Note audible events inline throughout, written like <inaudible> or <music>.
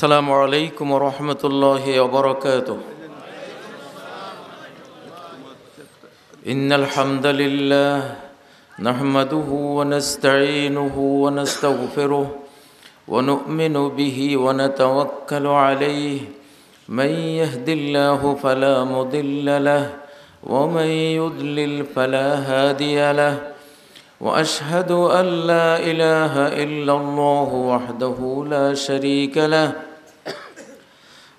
السلام عليكم ورحمة الله وبركاته إن الحمد لله نحمده ونستعينه ونستغفره ونؤمن به ونتوكل عليه من يهد الله فلا مضل له ومن يضلل فلا هادي له واشهد ان لا اله الا الله وحده لا شريك له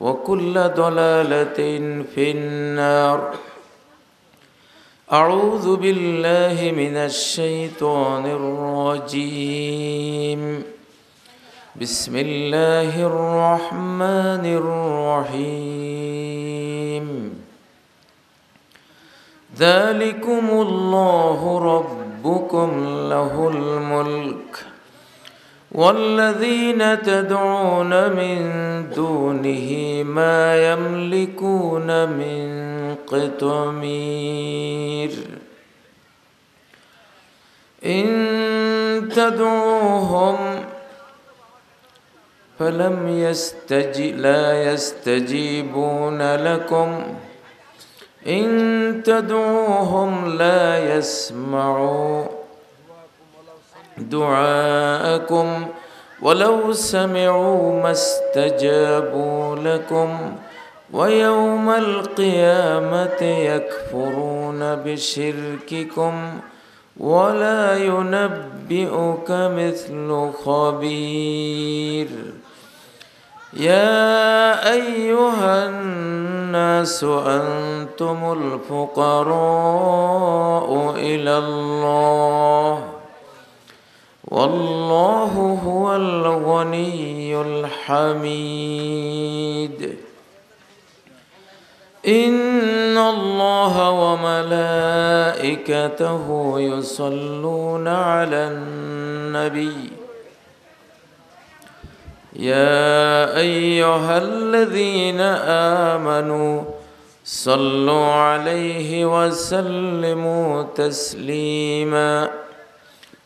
وكل ضلالة في النار أعوذ بالله من الشيطان الرجيم بسم الله الرحمن الرحيم ذلكم الله ربكم له الملك والذين تدعون من دونه ما يملكون من قطمير إن تدعوهم فلم يستجي لا يستجيبون لكم إن تدعوهم لا يسمعون دعاءكم ولو سمعوا ما استجابوا لكم ويوم القيامة يكفرون بشرككم ولا ينبئك مثل خبير يا أيها الناس أنتم الفقراء إلى الله والله هو الغني الحميد إن الله وملائكته يصلون على النبي يا أيها الذين آمنوا صلوا عليه وسلموا تسليماً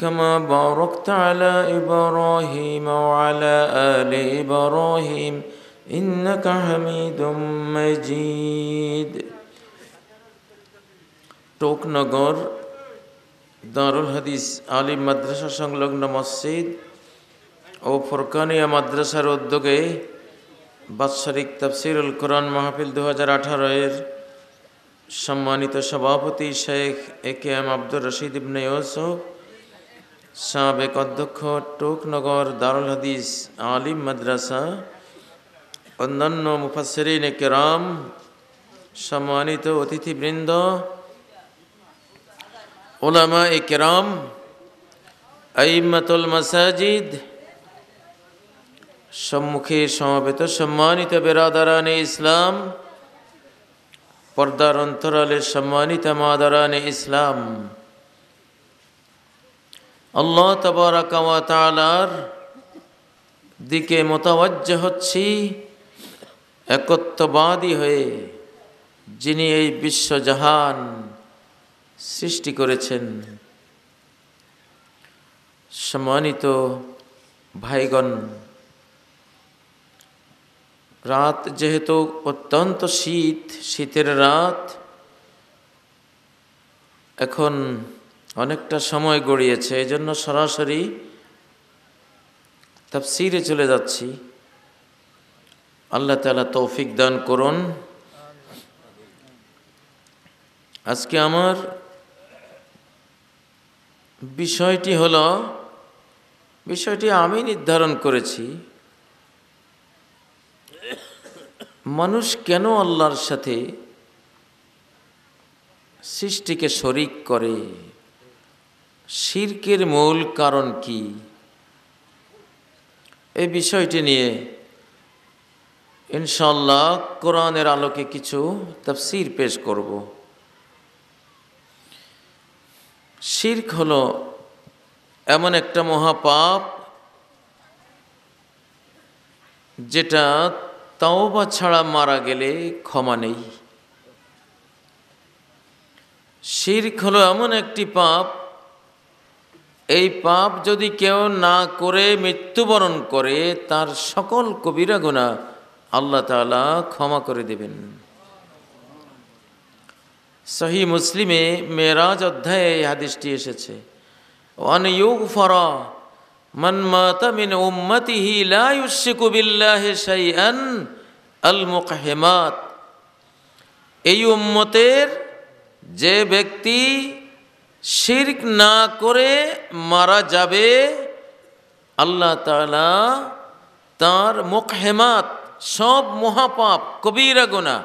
كما باركت على إبراهيم وعلى آل إبراهيم إنك حميد مجيد টোকনগর দারুল হাদিস আলী মাদ্রাসা সংলগ্ন মসজিদ ও ফোরকানিয়া মাদ্রাসার উদ্যোগে বাৎসরিক তাফসিরুল কোরআন মাহফিল দু হাজার আঠারোয়ের সম্মানিত সভাপতি Sheikh A K M Abdur Rashid Ibne Yusuf সাবেক অধ্যক্ষ টোকনগর দারুল হাদিস আলিম মাদ্রাসা অন্যান্য মুফাসরিন কেরাম সম্মানিত অতিথিবৃন্দ ওলামা এ কেরাম আইমাতুল মাসাজিদ সম্মুখে সমবেত সম্মানিত বেরাদারানে ইসলাম পর্দার অন্তরালে সম্মানিত মাদারানে ইসলাম আল্লাহ তবরাকালার দিকে মোতাবাজ্য হচ্ছি একত্ববাদী হয়ে যিনি এই বিশ্বজাহান সৃষ্টি করেছেন সম্মানিত ভাইগণ রাত যেহেতু অত্যন্ত শীত শীতের রাত এখন অনেকটা সময় গড়িয়েছে এই জন্য সরাসরি তাফসিরে চলে যাচ্ছি আল্লাহ তালা তৌফিক দান করুন আজকে আমার বিষয়টি হল বিষয়টি আমি নির্ধারণ করেছি মানুষ কেন আল্লাহর সাথে সৃষ্টিকে শরিক করে শির্কের মূল কারণ কি এই বিষয়টি নিয়ে ইনশাল্লাহ কোরআনের আলোকে কিছু তাফসির পেশ করব শির্ক হল এমন একটা মহাপাপ যেটা তাও বা ছাড়া মারা গেলে ক্ষমা নেই শির্ক হল এমন একটি পাপ এই পাপ যদি কেউ না করে মৃত্যুবরণ করে তার সকল কবিরা গুণা আল্লাহ তালা ক্ষমা করে দেবেন সহি মুসলিমে মেরাজ অধ্যায়ে এই হাদিসটি এসেছে ওয়ান ইউগ ফর মন মাতা মিন উম্মতিহি লা ইউশরিকু সাই শাইআন আল মুকহিমাত এই উম্মতের যে ব্যক্তি শিরক না করে মারা যাবে আল্লাহ তালা তার মুখহেমাত সব মহাপাপ কবিরা গুণা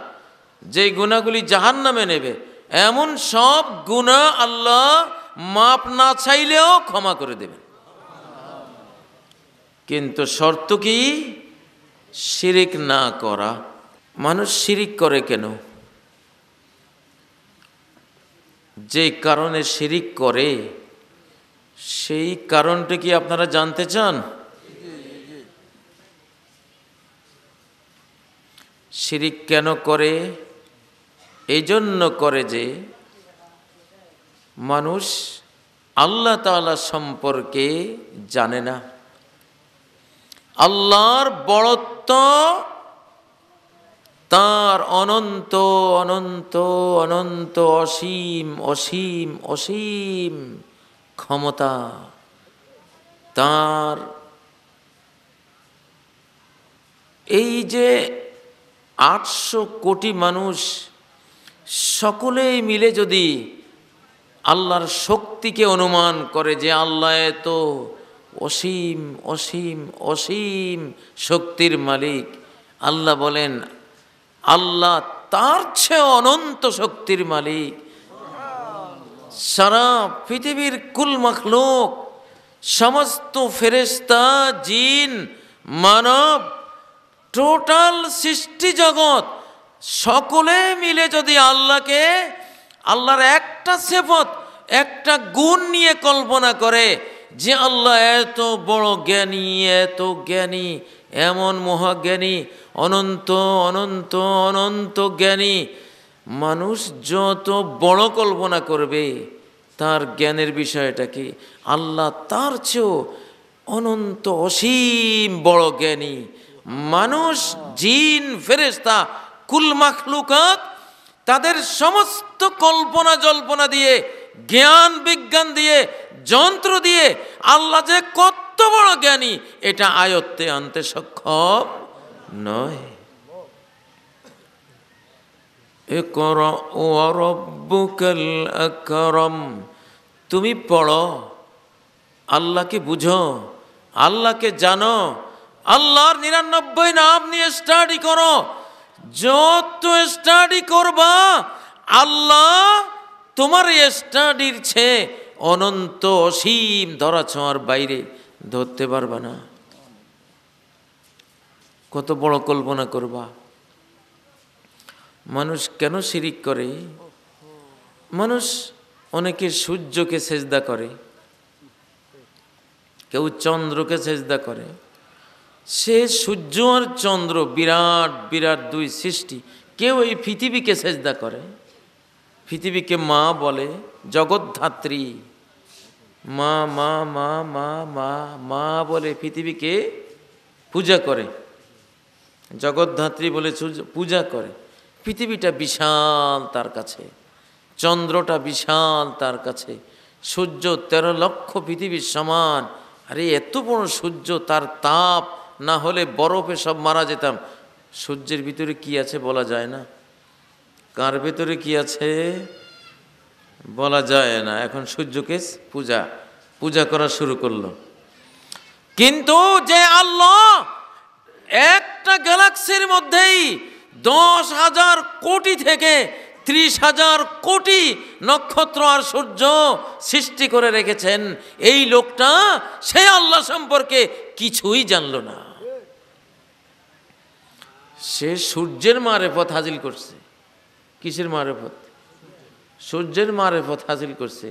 যে গুণাগুলি জাহান নামে নেবে এমন সব গুণা আল্লাহ মাপ না চাইলেও ক্ষমা করে দেবেন কিন্তু শর্ত কি শিরিক না করা মানুষ শিরিক করে কেন যে কারণে শিরিক করে সেই কারণটা কি আপনারা জানতে চান শিরিক কেন করে এই জন্য করে যে মানুষ আল্লাহ তালা সম্পর্কে জানে না আল্লাহর বড়ত্ব তার অনন্ত অনন্ত অনন্ত অসীম অসীম অসীম ক্ষমতা তার এই যে আটশো কোটি মানুষ সকলেই মিলে যদি আল্লাহর শক্তিকে অনুমান করে যে আল্লাহ তো অসীম অসীম অসীম শক্তির মালিক আল্লাহ বলেন আল্লাহ তার চেয়ে অনন্ত শক্তির মালিক সারা পৃথিবীর কুল মখলুক সমস্ত ফেরেস্তা জিন মানব টোটাল সৃষ্টি জগৎ সকলে মিলে যদি আল্লাহকে আল্লাহর একটা সেফত একটা গুণ নিয়ে কল্পনা করে যে আল্লাহ এত বড় জ্ঞানী এত জ্ঞানী এমন মহাজ্ঞানী অনন্ত অনন্ত অনন্ত জ্ঞানী মানুষ যত বড় কল্পনা করবে তার জ্ঞানের বিষয়টা কি আল্লাহ তার চেয়েও অনন্ত অসীম বড় জ্ঞানী মানুষ জিন ফেরেস্তা কুল মাখলুকাত তাদের সমস্ত কল্পনা জল্পনা দিয়ে জ্ঞান বিজ্ঞান দিয়ে যন্ত্র দিয়ে আল্লাহ যে কত বড় জ্ঞানী এটা আয়ত্তে আনতে সক্ষম নয় তুমি পড়ো আল্লাহকে বুঝো আল্লাহকে জানো আল্লাহর নিরানব্বই নাম নিয়ে স্টাডি করো যত স্টাডি করবা আল্লাহ তোমার স্টাডির ছে অনন্ত অসীম ছোঁয়ার বাইরে ধরতে পারবা না কত বড় কল্পনা করবা মানুষ কেন শিরিক করে মানুষ অনেকে সূর্যকে সেজদা করে কেউ চন্দ্রকে সেজদা করে সে সূর্য আর চন্দ্র বিরাট বিরাট দুই সৃষ্টি কেউ এই পৃথিবীকে সেজদা করে পৃথিবীকে মা বলে জগদ্ধাত্রী মা মা মা মা মা মা বলে পৃথিবীকে পূজা করে জগদ্ধাত্রী বলে পূজা করে পৃথিবীটা বিশাল তার কাছে চন্দ্রটা বিশাল তার কাছে সূর্য তেরো লক্ষ পৃথিবীর সমান আরে এত বড় সূর্য তার তাপ না হলে বরফে সব মারা যেতাম সূর্যের ভিতরে কি আছে বলা যায় না কার ভেতরে কি আছে বলা যায় না এখন সূর্যকে পূজা পূজা করা শুরু করলো কিন্তু যে আল্লাহ একটা গ্যালাক্সির মধ্যেই দশ হাজার কোটি থেকে ত্রিশ হাজার কোটি নক্ষত্র আর সূর্য সৃষ্টি করে রেখেছেন এই লোকটা সে আল্লাহ সম্পর্কে কিছুই জানল না সে সূর্যের মারেফত হাজিল করছে কিসের মারেফত সূর্যের পথ হাসিল করছে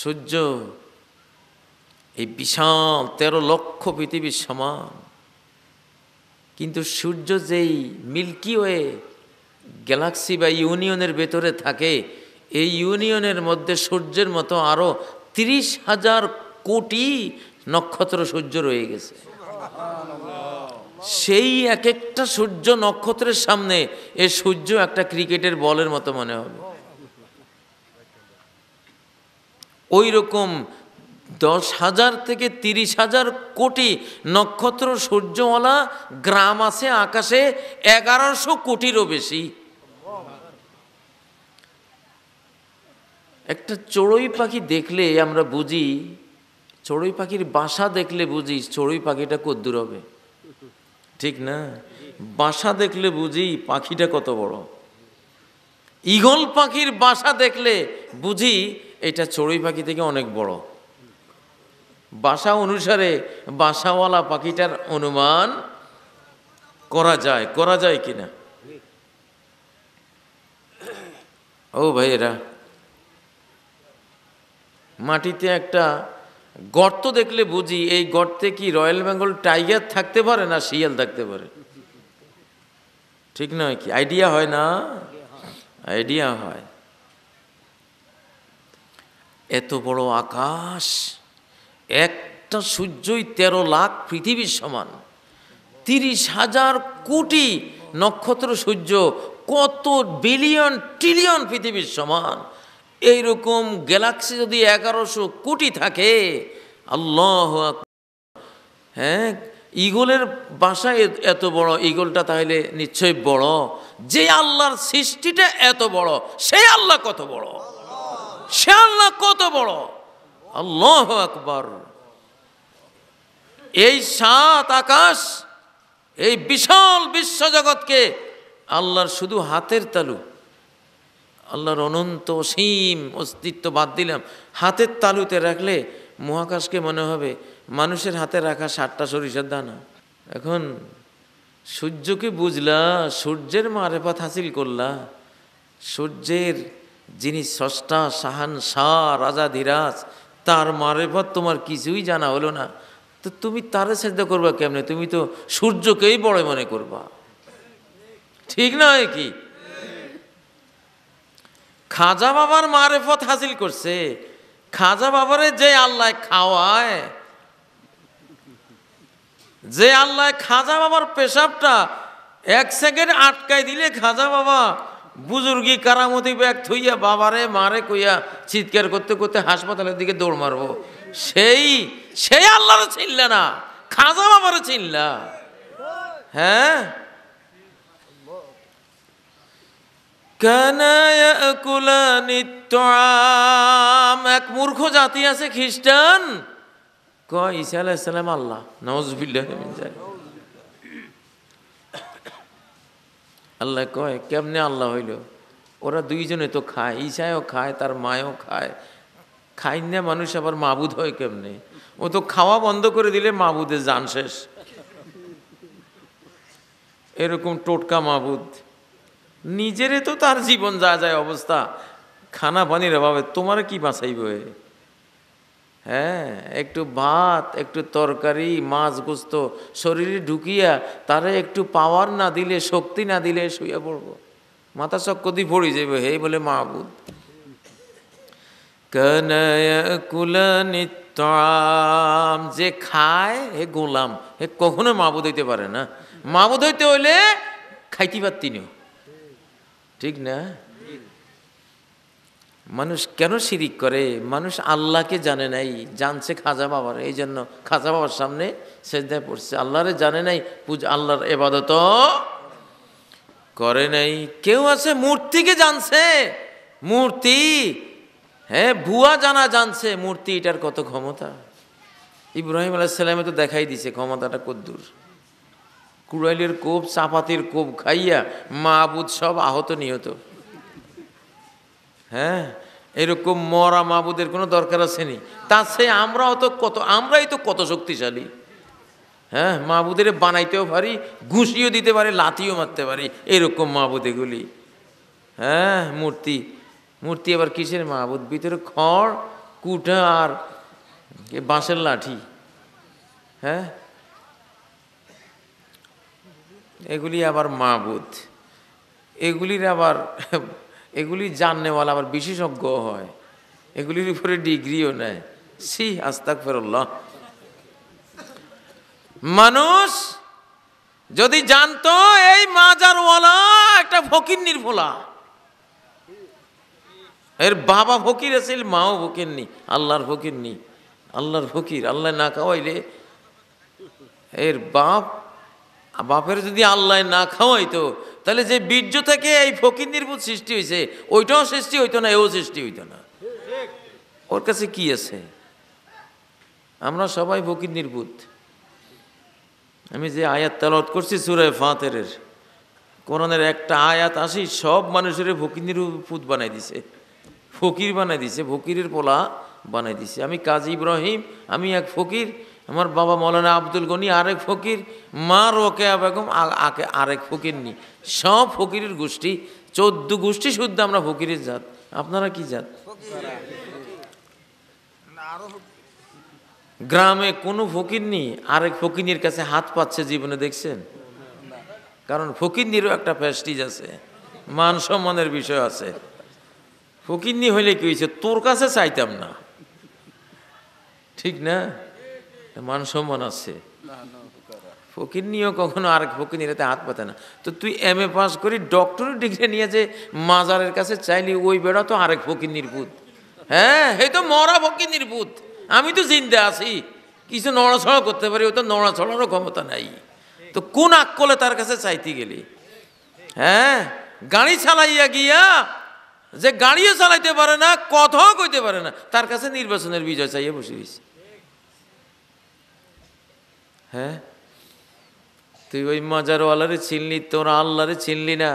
সূর্য এই বিশাল তেরো লক্ষ পৃথিবীর সমান কিন্তু সূর্য যেই মিল্কি ওয়ে গ্যালাক্সি বা ইউনিয়নের ভেতরে থাকে এই ইউনিয়নের মধ্যে সূর্যের মতো আরও তিরিশ হাজার কোটি নক্ষত্র সূর্য রয়ে গেছে সেই এক একটা সূর্য নক্ষত্রের সামনে এ সূর্য একটা ক্রিকেটের বলের মতো মনে হবে ওই রকম দশ হাজার থেকে তিরিশ হাজার কোটি নক্ষত্র সূর্যওয়ালা গ্রাম আছে আকাশে এগারোশো কোটিরও বেশি একটা চড়ুই পাখি দেখলে আমরা বুঝি চড়ুই পাখির বাসা দেখলে বুঝি চড়ুই পাখিটা কদ্দূর হবে ঠিক না বাসা দেখলে বুঝি পাখিটা কত বড় ইগল পাখির বাসা দেখলে বুঝি এটা চড়ুই পাখি থেকে অনেক বড় বাসা অনুসারে বাসাওয়ালা পাখিটার অনুমান করা যায় করা যায় কিনা ও ভাইয়েরা মাটিতে একটা গর্ত দেখলে বুঝি এই গর্তে কি রয়্যাল বেঙ্গল টাইগার থাকতে পারে না শিয়াল থাকতে পারে ঠিক নয় কি আইডিয়া হয় না আইডিয়া হয় এত বড় আকাশ একটা সূর্যই তেরো লাখ পৃথিবীর সমান তিরিশ হাজার কোটি নক্ষত্র সূর্য কত বিলিয়ন ট্রিলিয়ন পৃথিবীর সমান এইরকম গ্যালাক্সি যদি এগারোশো কোটি থাকে আল্লাহ হ্যাঁ ইগলের বাসায় এত বড় ইগলটা তাহলে নিশ্চয়ই বড় যে আল্লাহর সৃষ্টিটা এত বড় সেই আল্লাহ কত বড় সে আল্লাহ কত বড় আল্লাহ আকবর এই সাত আকাশ এই বিশাল বিশ্বজগৎকে আল্লাহর শুধু হাতের তালু আল্লাহর অনন্ত সীম অস্তিত্ব বাদ দিলাম হাতের তালুতে রাখলে মহাকাশকে মনে হবে মানুষের হাতে রাখা সাতটা সরিষার দানা এখন সূর্যকে বুঝলা সূর্যের মারেফাত হাসিল করলা সূর্যের যিনি ষষ্ঠা সাহান শাহ রাজা ধীরাজ তার মারেফত তোমার কিছুই জানা হলো না তো তুমি তারে সাহায্য করবা কেমনে তুমি তো সূর্যকেই বড় মনে করবা ঠিক নয় কি খাজা বাবার মারেফত হাসিল করছে খাজা বাবারে যে আল্লাহ খাওয়ায় যে আল্লাহ খাজা বাবার পেশাবটা এক সেকেন্ড আটকায় দিলে খাজা বাবা বুজুর্গি কারামতি ব্যাগ থইয়া বাবারে মারে কইয়া চিৎকার করতে করতে হাসপাতালের দিকে দৌড় মারবো সেই সেই আল্লাহ চিনলে না খাজা বাবারও চিনলা হ্যাঁ এক মূর্খ জাতি আছে খ্রিস্টান কয় ইসা আল্লাহ আল্লাহ আল্লাহ কয় কেমনে আল্লাহ হইল ওরা দুইজনে তো খায় ঈশায়ও খায় তার মায়ও খায় খাই না মানুষ আবার মাবুদ হয় কেমনে ও তো খাওয়া বন্ধ করে দিলে মাবুদের যান শেষ এরকম টোটকা মাবুদ নিজেরে তো তার জীবন যা যায় অবস্থা খানা পানির অভাবে তোমার কি বাঁচাইবে হ্যাঁ একটু ভাত একটু তরকারি মাছ গুস্ত শরীরে ঢুকিয়া তারে একটু পাওয়ার না দিলে শক্তি না দিলে শুয়ে পড়বো মাথা চক্ক দিয়ে পড়ে যাবে হে বলে মাহবুদ নিত্যাম যে খায় হে গোলাম হে কখনো মাবুদ হইতে পারে না মাবুদ হইতে হইলে খাইতে পারতিনিও ঠিক না মানুষ কেন শিরিক করে মানুষ আল্লাহকে জানে নাই জানছে খাজা বাবার এই জন্য খাজা বাবার সামনে সেদ্ধায় পড়ছে আল্লাহরে জানে নাই পূজা আল্লাহর এবাদত করে নাই কেউ আছে মূর্তিকে জানছে মূর্তি হ্যাঁ ভুয়া জানা জানছে মূর্তি এটার কত ক্ষমতা ইব্রাহিম আলাইসাল্লামে তো দেখাই দিছে ক্ষমতাটা কদ্দূর কুড়াইলের কোপ চাপাতির কোপ খাইয়া মাহবুদ সব আহত নিহত হ্যাঁ এরকম মরা মাবুদের কোনো দরকার আছে নি সে আমরাও তো কত আমরাই তো কত শক্তিশালী হ্যাঁ মাবুদের বানাইতেও পারি ঘুষিও দিতে পারি লাথিও মারতে পারি এরকম মাবুদ এগুলি হ্যাঁ মূর্তি মূর্তি আবার কিসের মাহবুদ ভিতরে খড় কুটা আর বাঁশের লাঠি হ্যাঁ এগুলি আবার মাহবুদ এগুলির আবার এগুলি জাননেওয়ালা আবার বিশেষজ্ঞ হয় এগুলির উপরে ডিগ্রিও নেয় সি আস্তাক ফেরল্লাহ মানুষ যদি জানতো এই মাজারওয়ালা একটা ফকির নির্ভোলা এর বাবা ফকির আছিল মাও ফকির নি আল্লাহর ফকির নি আল্লাহর ফকির আল্লাহ না খাওয়াইলে এর বাপ বাপের যদি আল্লাহ না খাওয়াইতো তাহলে যে বীর্য থেকে এই ফকির নির্ভুত সৃষ্টি হয়েছে ওইটাও সৃষ্টি হইতো না এও সৃষ্টি হইতো না ওর কাছে কি আছে আমরা সবাই ফকির নির্ভুত আমি যে আয়াত তালত করছি সুরায় ফাঁতের কোরআনের একটা আয়াত আসি সব মানুষের ফকির নির্বুধ বানাই দিছে ফকির বানাই দিছে ফকিরের পোলা বানাই দিছে আমি কাজী ইব্রাহিম আমি এক ফকির আমার বাবা মৌলানা আব্দুল গনি আরেক ফকির মা রোকেয়া বেগম আরেক ফকির নি সব ফকিরের গোষ্ঠী চোদ্দ গোষ্ঠী শুদ্ধ আমরা ফকিরের জাত আপনারা কি জাত গ্রামে কোনো ফকির নেই আরেক ফকিনীর কাছে হাত পাচ্ছে জীবনে দেখছেন কারণ ফকিনীরও একটা প্যাস্টিজ আছে মান সম্মানের বিষয় আছে ফকিরনি হইলে কি হয়েছে তোর কাছে চাইতাম না ঠিক না মান সম্মান আছে ফকির নিয়েও কখনো আর ফকির ফকিরাতে হাত পাতে না তো তুই এম এ পাস করি ডক্টরি ডিগ্রি নিয়ে যে মাজারের কাছে চাইলি ওই বেড়া তো আরেক ফকির নির্বুত হ্যাঁ হে তো মরা ফকির নির্বুত আমি তো জিন্দা আছি কিছু নড়াছড়া করতে পারি ও তো নড়াছড়ারও ক্ষমতা নাই তো কোন আকলে তার কাছে চাইতে গেলি হ্যাঁ গাড়ি চালাইয়া গিয়া যে গাড়িও চালাইতে পারে না কথাও কইতে পারে না তার কাছে নির্বাচনের বিজয় চাইয়া বসে গেছি হ্যাঁ তুই ওই মাজারওয়ালারে চিনলি তোরা আল্লাহরে চিনলি না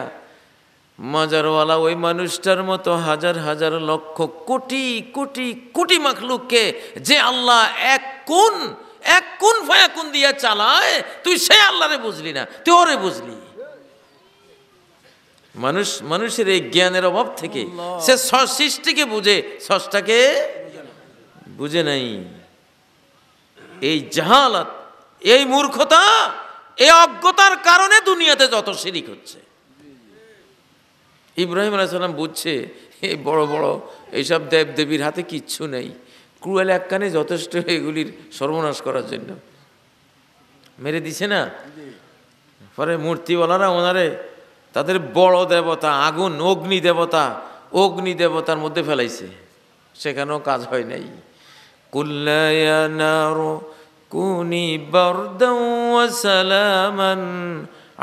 মাজারওয়ালা ওই মানুষটার মতো হাজার হাজার লক্ষ কোটি কোটি কোটি মাখলুককে যে আল্লাহ এক কোন এক কোন ফায়া কোন দিয়ে চালায় তুই সে আল্লাহরে বুঝলি না তুই ওরে বুঝলি মানুষ মানুষের এই জ্ঞানের অভাব থেকে সে সৃষ্টিকে বুঝে সষ্টাকে বুঝে নাই এই জাহালাত এই মূর্খতা এই অজ্ঞতার কারণে দুনিয়াতে যত শিরিক হচ্ছে ইব্রাহিম আলাইসাল্লাম বুঝছে এই বড় বড় এইসব দেব দেবীর হাতে কিচ্ছু নেই ক্রুয়েল কানে যথেষ্ট এগুলির সর্বনাশ করার জন্য মেরে দিছে না পরে মূর্তিওয়ালারা ওনারে তাদের বড় দেবতা আগুন অগ্নি দেবতা অগ্নি দেবতার মধ্যে ফেলাইছে সেখানেও কাজ হয় নাই কুল্লায়ানারো كوني بردا وسلاما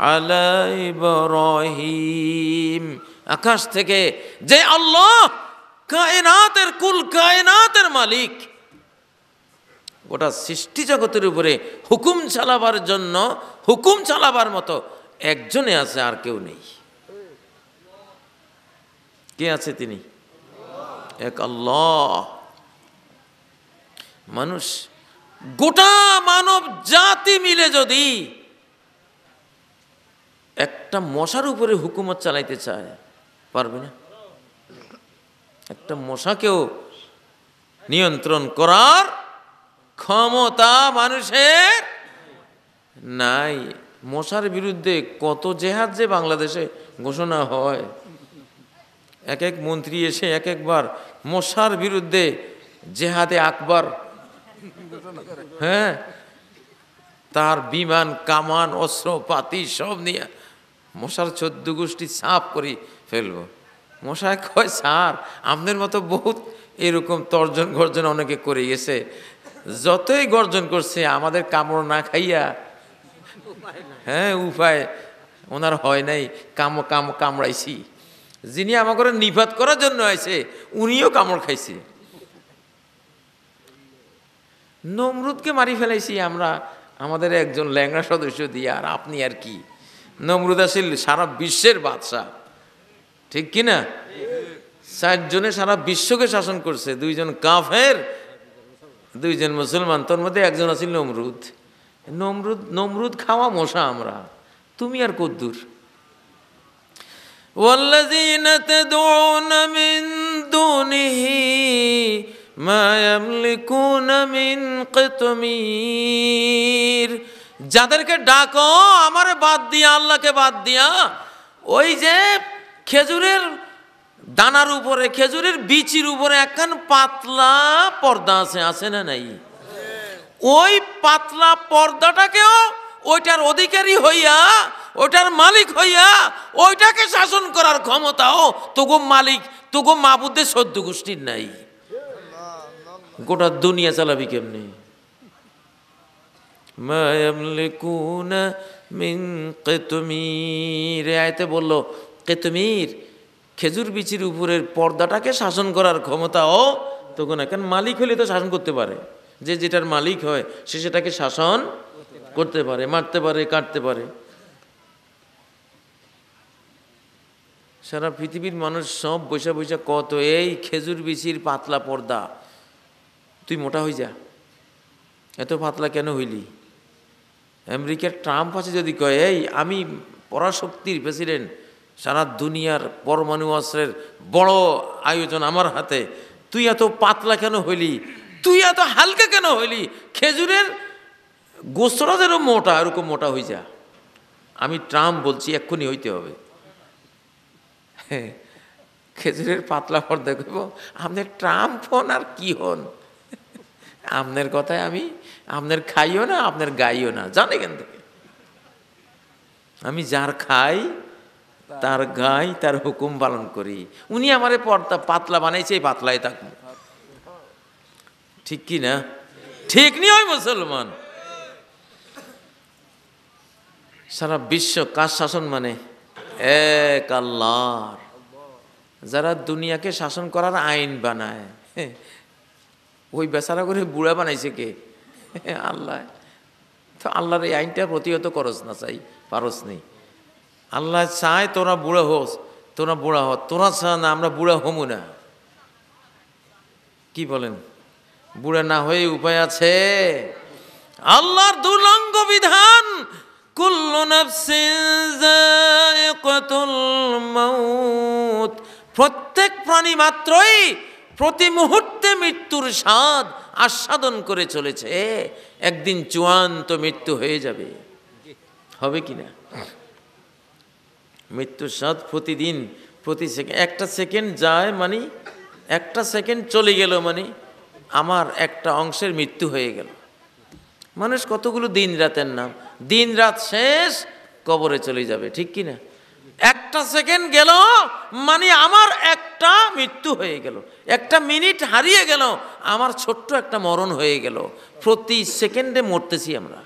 على إبراهيم আকাশ থেকে যে আল্লাহ কায়নাতের কুল কায়নাতের মালিক গোটা সৃষ্টি জগতের উপরে হুকুম চালাবার জন্য হুকুম চালাবার মতো একজনে আছে আর কেউ নেই কে আছে তিনি এক আল্লাহ মানুষ গোটা মানব জাতি মিলে যদি একটা মশার উপরে হুকুমত চালাইতে চায় পারবে না একটা মশাকেও নিয়ন্ত্রণ করার ক্ষমতা মানুষের নাই মশার বিরুদ্ধে কত জেহাদ যে বাংলাদেশে ঘোষণা হয় এক এক মন্ত্রী এসে এক একবার মশার বিরুদ্ধে জেহাদে আকবার হ্যাঁ তার বিমান কামান অস্ত্র পাতি সব নিয়ে মশার চোদ্দ গোষ্ঠী সাফ করে ফেলবো মশায় কয় স্যার আপনার মতো বহুত এরকম তর্জন গর্জন অনেকে করে গেছে যতই গর্জন করছে আমাদের কামড় না খাইয়া হ্যাঁ উপায় ওনার হয় নাই কাম কাম কামড়াইছি যিনি আমাকে নিপাত করার জন্য আছে উনিও কামড় খাইছে নমরুদকে মারি ফেলাইছি আমরা আমাদের একজন ল্যাংড়া সদস্য দিয়ে আর আপনি আর কি নমরুদ আসিল সারা বিশ্বের বাদশাহ ঠিক কি না চারজনে সারা বিশ্বকে শাসন করছে দুইজন কাফের দুইজন মুসলমান তোর মধ্যে একজন আছে নমরুদ নমরুদ নমরুদ খাওয়া মশা আমরা তুমি আর কদ্দুর والذين تدعون من دونه মা ইয়ামলিকুনা মিন কিতমির যাদেরকে ডাকো আমারে বাদ দিয়া আল্লাহকে বাদ দিয়া ওই যে খেজুরের দানার উপরে খেজুরের বিচির উপরে একখান পাতলা পর্দা আছে আছে না নাই ওই পাতলা পর্দাটাকেও ওইটার অধিকারী হইয়া ওইটার মালিক হইয়া ওইটাকে শাসন করার ক্ষমতাও তবু মালিক তবু মাবুদের সদ্য গোষ্ঠীর নাই গোটা দুনিয়া চালাবি কেমনি মিন কেতুমির আয়তে বলল কেতুমির খেজুর বিচির উপরের পর্দাটাকে শাসন করার ক্ষমতা ও তখন এখন মালিক হলে তো শাসন করতে পারে যে যেটার মালিক হয় সে সেটাকে শাসন করতে পারে মারতে পারে কাটতে পারে সারা পৃথিবীর মানুষ সব বৈশা বৈশা কত এই খেজুর বিচির পাতলা পর্দা তুই মোটা হয়ে যা এত পাতলা কেন হইলি আমেরিকার ট্রাম্প আছে যদি কয় এই আমি পরাশক্তির প্রেসিডেন্ট সারা দুনিয়ার পরমাণু অস্ত্রের বড় আয়োজন আমার হাতে তুই এত পাতলা কেন হইলি তুই এত হালকা কেন হইলি খেজুরের গোসরাদেরও মোটা এরকম মোটা হয়ে যা আমি ট্রাম্প বলছি এক্ষুনি হইতে হবে <laughs> খেজুরের পাতলা পর দেখব আপনি ট্রাম্প হন আর কি হন আপনার কথায় আমি আপনার খাইও না আপনার গাইও না জানে কেন থেকে আমি যার খাই তার গাই তার হুকুম পালন করি উনি আমার পর্দা পাতলা বানাইছে এই পাতলায় থাকবো ঠিক কি না ঠিক নিয়ে মুসলমান সারা বিশ্ব কার শাসন মানে এক আল্লাহ যারা দুনিয়াকে শাসন করার আইন বানায় ওই বেচারা করে বুড়া বানাইছে কে আল্লাহ তো আল্লাহর এই আইনটা প্রতিহত করস না চাই পারস নেই আল্লাহ চায় তোরা বুড়া হোস তোরা বুড়া হ তোরা চা না আমরা বুড়া হমু না কি বলেন বুড়া না হয়ে উপায় আছে আল্লাহর দুলঙ্গ বিধান প্রত্যেক প্রাণী মাত্রই প্রতি মুহূর্তে মৃত্যুর স্বাদ আস্বাদন করে চলেছে একদিন চূড়ান্ত মৃত্যু হয়ে যাবে হবে কি না মৃত্যুর স্বাদ প্রতিদিন প্রতি সেকেন্ড একটা সেকেন্ড যায় মানে একটা সেকেন্ড চলে গেল মানে আমার একটা অংশের মৃত্যু হয়ে গেল মানুষ কতগুলো দিন রাতের নাম দিন রাত শেষ কবরে চলে যাবে ঠিক কি না একটা সেকেন্ড গেল মানে আমার এক একটা মৃত্যু হয়ে গেল একটা মিনিট হারিয়ে গেল আমার ছোট্ট একটা মরণ হয়ে গেল প্রতি সেকেন্ডে মরতেছি আমরা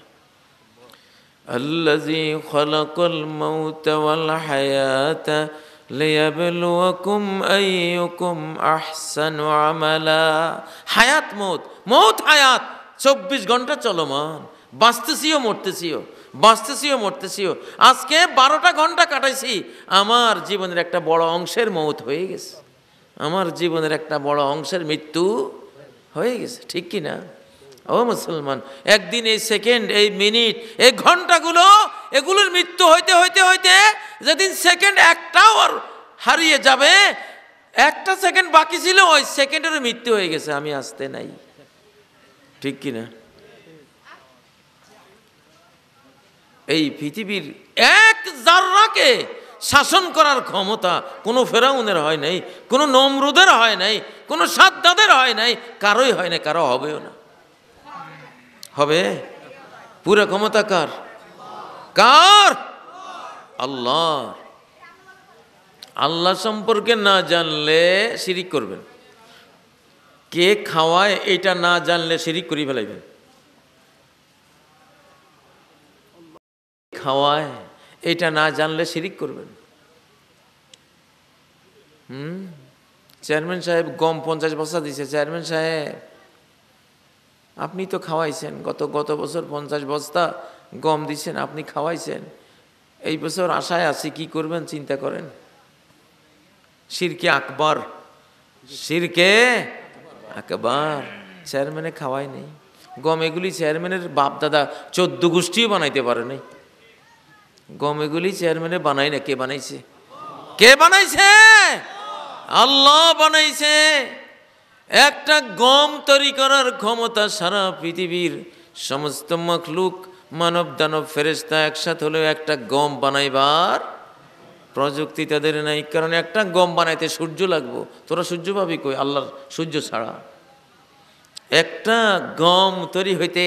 হায়াত মৌত মৌত হায়াত চব্বিশ ঘন্টা চলমান বাঁচতেছিও মরতেছিও বাঁচতেছিও মরতেছিও আজকে বারোটা ঘন্টা কাটাইছি আমার জীবনের একটা বড় অংশের মৌত হয়ে গেছে আমার জীবনের একটা বড় অংশের মৃত্যু হয়ে গেছে ঠিক কি না ও মুসলমান একদিন এই সেকেন্ড এই মিনিট এই ঘন্টাগুলো এগুলোর মৃত্যু হইতে হইতে হইতে যেদিন সেকেন্ড একটাও হারিয়ে যাবে একটা সেকেন্ড বাকি ছিল ওই সেকেন্ডেরও মৃত্যু হয়ে গেছে আমি আসতে নাই ঠিক কিনা এই পৃথিবীর এক জাররাকে শাসন করার ক্ষমতা কোনো ফেরাউনের হয় নাই কোনো নমরুদের হয় নাই কোনো সাদ্দাদের হয় নাই কারোই হয় না কারো হবেও না হবে পুরো ক্ষমতা কার কার আল্লাহ আল্লাহ সম্পর্কে না জানলে শিরিক করবেন কে খাওয়ায় এটা না জানলে শিরিক করি ফেলাইবেন খাওয়ায় এটা না জানলে শিরিক করবেন হুম চেয়ারম্যান সাহেব গম পঞ্চাশ বস্তা দিছে চেয়ারম্যান সাহেব আপনি তো খাওয়াইছেন গত গত বছর পঞ্চাশ বস্তা গম দিছেন আপনি খাওয়াইছেন এই বছর আশায় আছি কি করবেন চিন্তা করেন সিরকে আকবর সিরকে আকবর চেয়ারম্যানে খাওয়াই নেই গম এগুলি চেয়ারম্যানের বাপ দাদা চোদ্দ গোষ্ঠীও বানাইতে পারে নাই গম এগুলি চেয়ারম্যানে বানাই না কে বানাইছে কে বানাইছে আল্লাহ বানাইছে একটা গম তৈরি করার ক্ষমতা সারা পৃথিবীর সমস্ত মখলুক মানব দানব ফেরেস্তা একসাথে হলেও একটা গম বানাইবার প্রযুক্তি তাদের নাই কারণ একটা গম বানাইতে সূর্য লাগবো তোরা সূর্য পাবি কই আল্লাহর সূর্য ছাড়া একটা গম তৈরি হইতে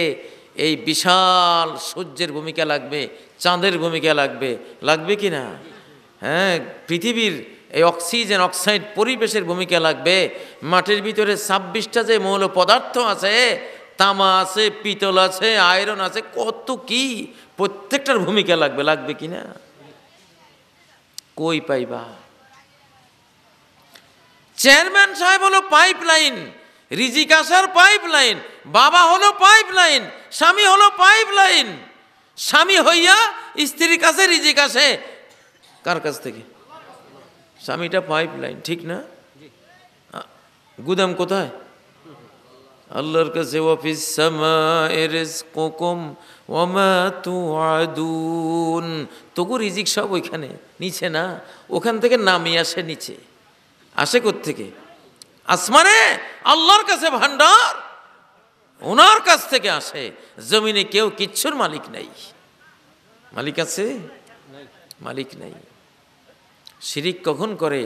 এই বিশাল সূর্যের ভূমিকা লাগবে চাঁদের ভূমিকা লাগবে লাগবে কি না হ্যাঁ পৃথিবীর এই অক্সিজেন অক্সাইড পরিবেশের ভূমিকা লাগবে মাটির ভিতরে ছাব্বিশটা যে মৌল পদার্থ আছে তামা আছে পিতল আছে আয়রন আছে কত কি প্রত্যেকটার ভূমিকা লাগবে লাগবে কি না কই পাইবা চেয়ারম্যান সাহেব হলো পাইপ লাইন রিজিক আসার পাইপ লাইন বাবা হলো পাইপ লাইন স্বামী হলো পাইপ লাইন স্বামী হইয়া স্ত্রীর কাছে রিজিক আসে কার কাছ থেকে স্বামীটা পাইপ লাইন ঠিক না গুদাম কোথায় আল্লাহর কাছে অফিস কোকম তু তবু রিজিক সব ওইখানে নিচে না ওখান থেকে নামিয়ে আসে নিচে আসে থেকে আসমানে আল্লাহর কাছে ভান্ডার ওনার কাছ থেকে আসে জমিনে কেউ কিচ্ছুর মালিক নেই মালিক আছে মালিক নেই শিরিক কখন করে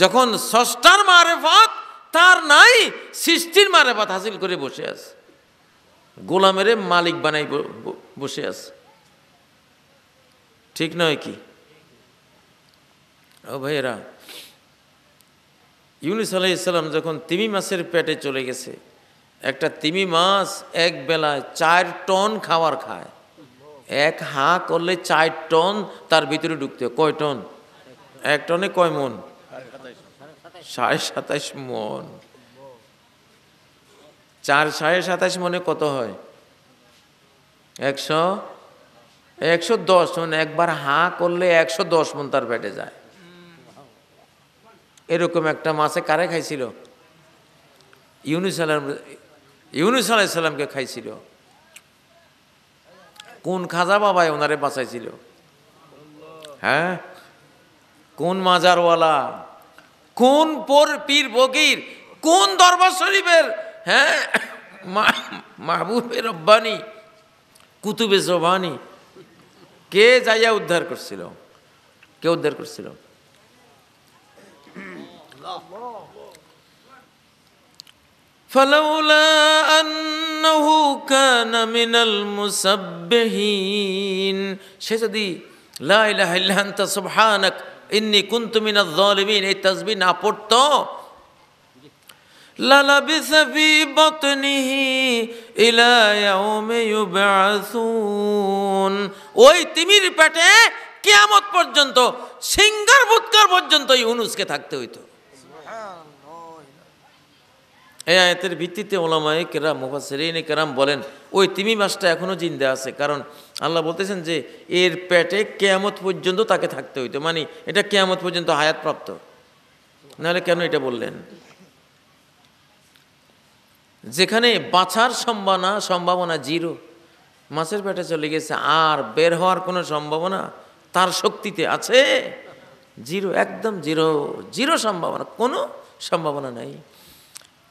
যখন ষষ্ঠার মারেফাত তার নাই সৃষ্টির মারেফাত হাসিল করে বসে আছে গোলামেরে মালিক বানাই বসে আছে ঠিক নয় কি ও ভাইয়েরা ইউনিস ইসলাম যখন তিমি মাছের পেটে চলে গেছে একটা তিমি মাছ এক বেলায় চার টন খাওয়ার খায় এক হা করলে চার টন তার ভিতরে ঢুকতে কয় টন এক টনে কয় মন সাড়ে সাতাশ মন চার সাড়ে সাতাশ মনে কত হয় একশো একশো দশ মন একবার হাঁ করলে একশো দশ মন তার পেটে যায় এরকম একটা মাছে কারে খাইছিল ইউনুস আলাম ইউনুস আলাইসাল্লামকে খাইছিল কোন খাজা বাবাই ওনারে বাঁচাইছিল হ্যাঁ কোন মাজারওয়ালা কোন পর পীর বগির কোন দরবার শরীফের হ্যাঁ মাহবুবের রব্বানি কুতুবে জবানি কে যাইয়া উদ্ধার করছিল কে উদ্ধার করছিল فلولا أنه كان من المسبحين সে যদি লা ইলাহা ইল্লা আনতা সুবহানাক ইন্নী কুনতু এই তাসবিহ না পড়তো للبث في بطنه إلى يوم يبعثون ওই তিমির পেটে কিয়ামত পর্যন্ত সিঙ্গার বুৎকার পর্যন্ত ইউনুসকে থাকতে হইতো এই আয়াতের ভিত্তিতে ওলামায় কেরাম মুফাসরিন কেরাম বলেন ওই তিমি মাছটা এখনও জিন্দা আছে কারণ আল্লাহ বলতেছেন যে এর পেটে কেয়ামত পর্যন্ত তাকে থাকতে হইতো মানে এটা কেয়ামত পর্যন্ত হায়াতপ্রাপ্ত নাহলে কেন এটা বললেন যেখানে বাছার সম্ভাবনা সম্ভাবনা জিরো মাছের পেটে চলে গেছে আর বের হওয়ার কোনো সম্ভাবনা তার শক্তিতে আছে জিরো একদম জিরো জিরো সম্ভাবনা কোনো সম্ভাবনা নাই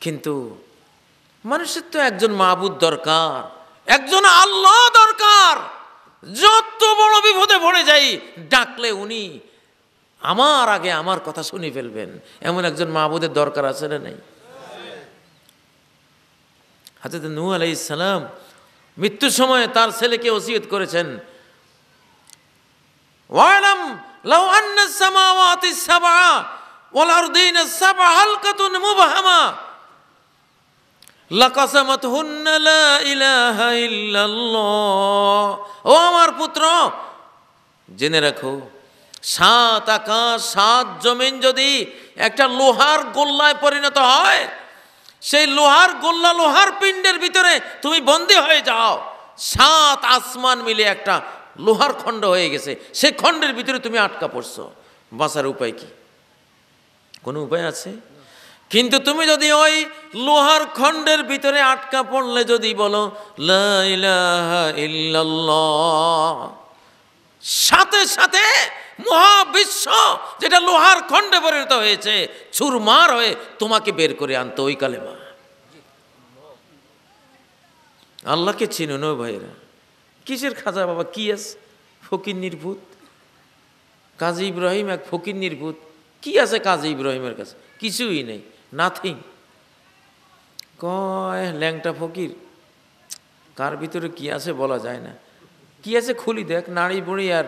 কিন্তু মানুষের তো একজন মাহবুদ দরকার একজন আল্লাহ দরকার যত বড় বিপদে ভরে যাই ডাকলে উনি আমার আগে আমার কথা শুনে ফেলবেন এমন একজন মাহবুদের দরকার আছে না নাই হাজরত নূ আলাই মৃত্যুর সময়ে তার ছেলেকে ওসিয়ত করেছেন ওয়ালাম লাউ আন্না সামাওয়াতি সাবা ওয়াল আরদিনা সাবা হালকাতুন মুবহামা ও আমার পুত্র জেনে রাখো সাত আকাশ সাত জমিন যদি একটা লোহার গোল্লায় পরিণত হয় সেই লোহার গোল্লা লোহার পিণ্ডের ভিতরে তুমি বন্দী হয়ে যাও সাত আসমান মিলে একটা লোহার খণ্ড হয়ে গেছে সেই খণ্ডের ভিতরে তুমি আটকা পড়ছো বাঁচার উপায় কি কোনো উপায় আছে কিন্তু তুমি যদি ওই লোহার খণ্ডের ভিতরে আটকা পড়লে যদি বলো সাথে সাথে মহাবিশ্ব যেটা লোহার খণ্ডে পরিণত হয়েছে চুরমার হয়ে তোমাকে বের করে আনতো ওই কালেমা আল্লাহকে চিনুন ভাইরা কিসের খাজা বাবা কি আছে ফকির নির্ভূত কাজী ইব্রাহিম এক ফকির নির্ভূত কি আছে কাজী ইব্রাহিমের কাছে কিছুই নেই নাথিং কয় ল্যাংটা ফকির কার ভিতরে কি আছে বলা যায় না কি আছে খুলি দেখ নাড়ি বুড়ি আর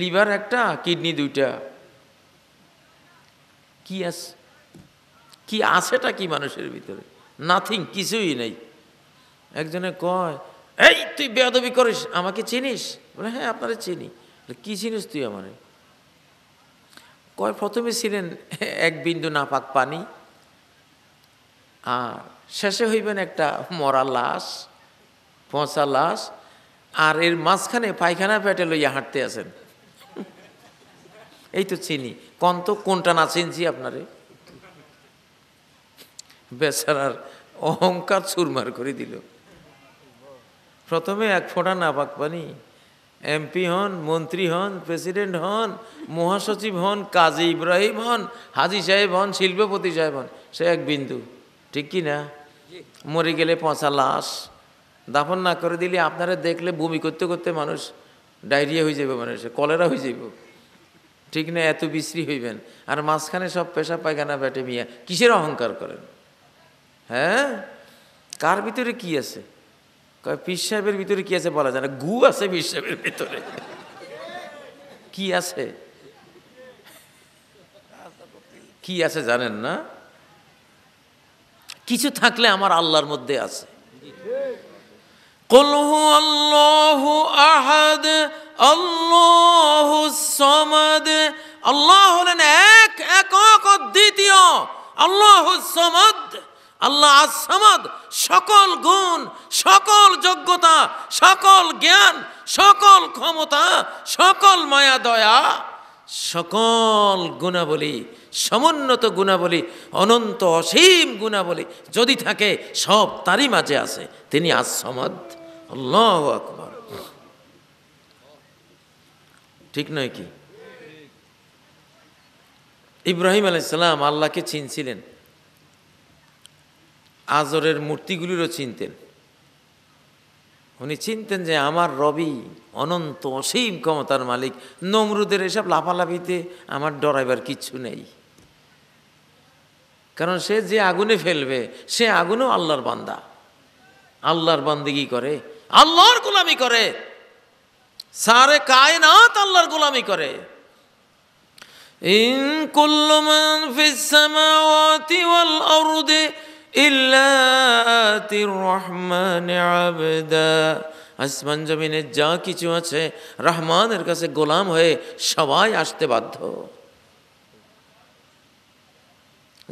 লিভার একটা কিডনি দুইটা কি আছে কি আছেটা কি মানুষের ভিতরে নাথিং কিছুই নেই একজনে কয় এই তুই বেয়াদবি করিস আমাকে চিনিস বলে হ্যাঁ আপনারা চিনি কি চিনিস তুই আমার কয় প্রথমে ছিলেন এক বিন্দু নাপাক পানি আর শেষে হইবেন একটা মরা লাশ পচা লাশ আর এর মাঝখানে পায়খানা পেটে লইয়া হাঁটতে আছেন এই তো চিনি কন তো কোনটা না চিনছি আপনারে বেচারার অহংকার চুরমার করে দিল প্রথমে এক ফোঁটা নাপাক পানি এমপি হন মন্ত্রী হন প্রেসিডেন্ট হন মহাসচিব হন কাজী ইব্রাহিম হন হাজি সাহেব হন শিল্পপতি সাহেব হন সে এক বিন্দু ঠিক কি না মরে গেলে পচা লাশ দাফন না করে দিলে আপনারা দেখলে বমি করতে করতে মানুষ ডায়রিয়া হয়ে যাবে মানুষের কলেরা হয়ে যাবে ঠিক না এত বিশ্রী হইবেন আর মাঝখানে সব পেশা পায়খানা ব্যাটে মিয়া কিসের অহংকার করেন হ্যাঁ কার ভিতরে কি আছে কয় ভিতরে কি আছে বলা যায় না গু আছে পীর ভিতরে কি আছে কি আছে জানেন না কিছু থাকলে আমার আল্লাহর মধ্যে আছে কলহু আল্লাহু আহাদ আল্লাহু সমাদ আল্লাহ হলেন এক একক দ্বিতীয় আল্লাহ সমাদ আল্লাহ আসামাদ সকল গুণ সকল যোগ্যতা সকল জ্ঞান সকল ক্ষমতা সকল মায়া দয়া সকল গুণাবলী সমুন্নত গুণাবলী অনন্ত অসীম গুণাবলী যদি থাকে সব তারই মাঝে আছে তিনি আসমাদ আল্লাহ আকবর ঠিক নয় কি ইব্রাহিম আলাইসালাম আল্লাহকে চিনছিলেন আজরের মূর্তিগুলিরও চিনতেন উনি চিনতেন যে আমার রবি অনন্ত অসীম ক্ষমতার মালিক নমরুদের এসব লাফালাফিতে আমার ডরাইবার কিচ্ছু নেই কারণ সে যে আগুনে ফেলবে সে আগুনও আল্লাহর বান্দা আল্লাহর বান্দিগি করে আল্লাহর গোলামি করে সারে না আল্লাহর গোলামি করে ইন কুল্লু মান ফিস সামাওয়াতি ওয়াল আরদি আসমান জমিনে যা কিছু আছে রহমানের কাছে গোলাম হয়ে সবাই আসতে বাধ্য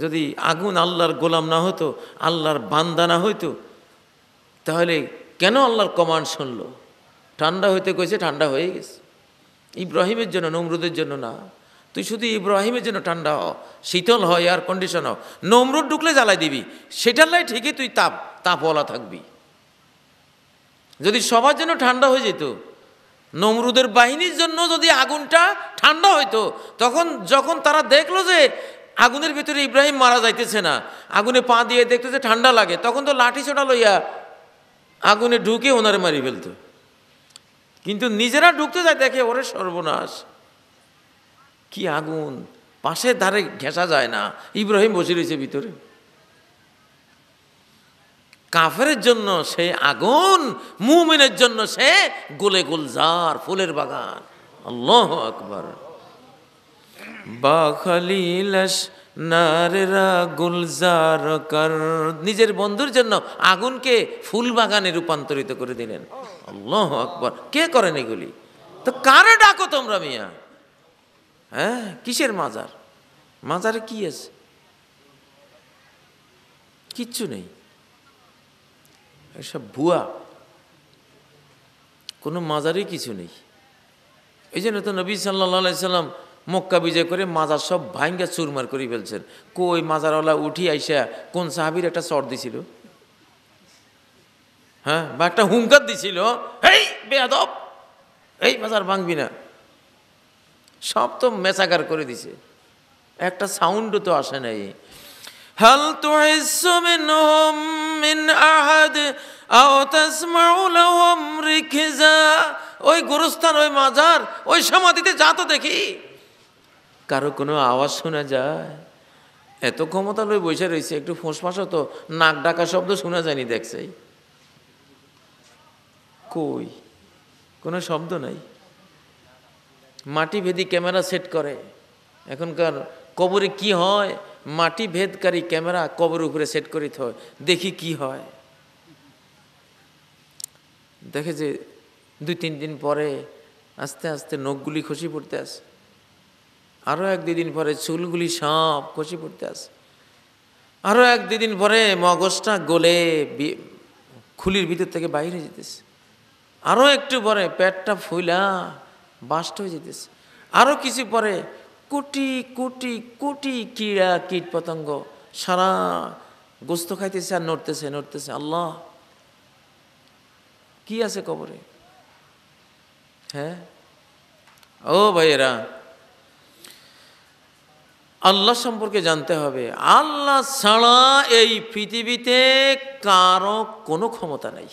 যদি আগুন আল্লাহর গোলাম না হতো আল্লাহর বান্দা না হইতো তাহলে কেন আল্লাহর কমান্ড শুনল ঠান্ডা হইতে কইছে ঠান্ডা হয়ে গেছে ইব্রাহিমের জন্য নমরুদের জন্য না তুই শুধু ইব্রাহিমের জন্য ঠান্ডা হ শীতল হয় এয়ার কন্ডিশন হ নমরুদ ঢুকলে জ্বালাই দিবি সেটার লাই ঠিকই তুই তাপ তাপওয়ালা থাকবি যদি সবার জন্য ঠান্ডা হয়ে যেত নমরুদের বাহিনীর জন্য যদি আগুনটা ঠান্ডা হইতো তখন যখন তারা দেখলো যে আগুনের ভিতরে ইব্রাহিম মারা যাইতেছে না আগুনে পা দিয়ে যে ঠান্ডা লাগে তখন তো লাঠি ছোটা লইয়া আগুনে ঢুকে ওনারে মারি ফেলতো কিন্তু নিজেরা ঢুকতে যায় দেখে ওরে সর্বনাশ কি আগুন পাশে ধারে ঘেঁষা যায় না ইব্রাহিম বসে রয়েছে ভিতরে কাফের জন্য সে আগুন মুমিনের জন্য সে গোলে গুলজার ফুলের বাগান আল্লাহ আকবর বাখালিলাস গুলজার কর নিজের বন্ধুর জন্য আগুনকে ফুল বাগানে রূপান্তরিত করে দিলেন আল্লাহ আকবর কে করেন এগুলি তো কারে ডাকো তোমরা মিয়া হ্যাঁ কিসের মাজার মাজারে কি আছে কিচ্ছু নেই এসব ভুয়া কোনো মাজারই কিছু নেই এই জন্য তো নবী সাল্লা সাল্লাম মক্কা বিজয় করে মাজার সব ভাঙ্গা চুরমার করে ফেলছেন কই মাজারওয়ালা উঠি আইসা কোন সাহাবির একটা চট দিছিল হ্যাঁ বা একটা হুঙ্কার দিছিল এই বেয়াদব এই মাজার ভাঙবি না সব তো মেসাকার করে দিছে একটা সাউন্ডও তো আসে নাই হাল তো মিন আহাদ ওই গুরুস্থান ওই মাজার ওই সমাধিতে যা তো দেখি কারো কোনো আওয়াজ শোনা যায় এত ক্ষমতা লই বসে রয়েছে একটু ফোঁসফাঁসও তো নাক ডাকা শব্দ শোনা যায়নি দেখছে কই কোনো শব্দ নাই মাটি ভেদি ক্যামেরা সেট করে এখনকার কবরে কি হয় মাটি ভেদকারী ক্যামেরা কবরের উপরে সেট করি থয় দেখি কি হয় দেখে যে দুই তিন দিন পরে আস্তে আস্তে নখগুলি খসি পড়তে আসে আরও এক দুদিন পরে চুলগুলি সব খসি পড়তে আসে আরও এক দুদিন পরে মগজটা গলে খুলির ভিতর থেকে বাইরে যেতেছে আরও একটু পরে পেটটা ফুলা বাস্ট হয়ে যেতেছে আরও কিছু পরে কোটি কোটি কোটি কীড়া কীট পতঙ্গ সারা গোস্ত খাইতেছে আর নড়তেছে নড়তেছে আল্লাহ কি আছে কবরে হ্যাঁ ও ভাইয়েরা আল্লাহ সম্পর্কে জানতে হবে আল্লাহ ছাড়া এই পৃথিবীতে কারো কোনো ক্ষমতা নাই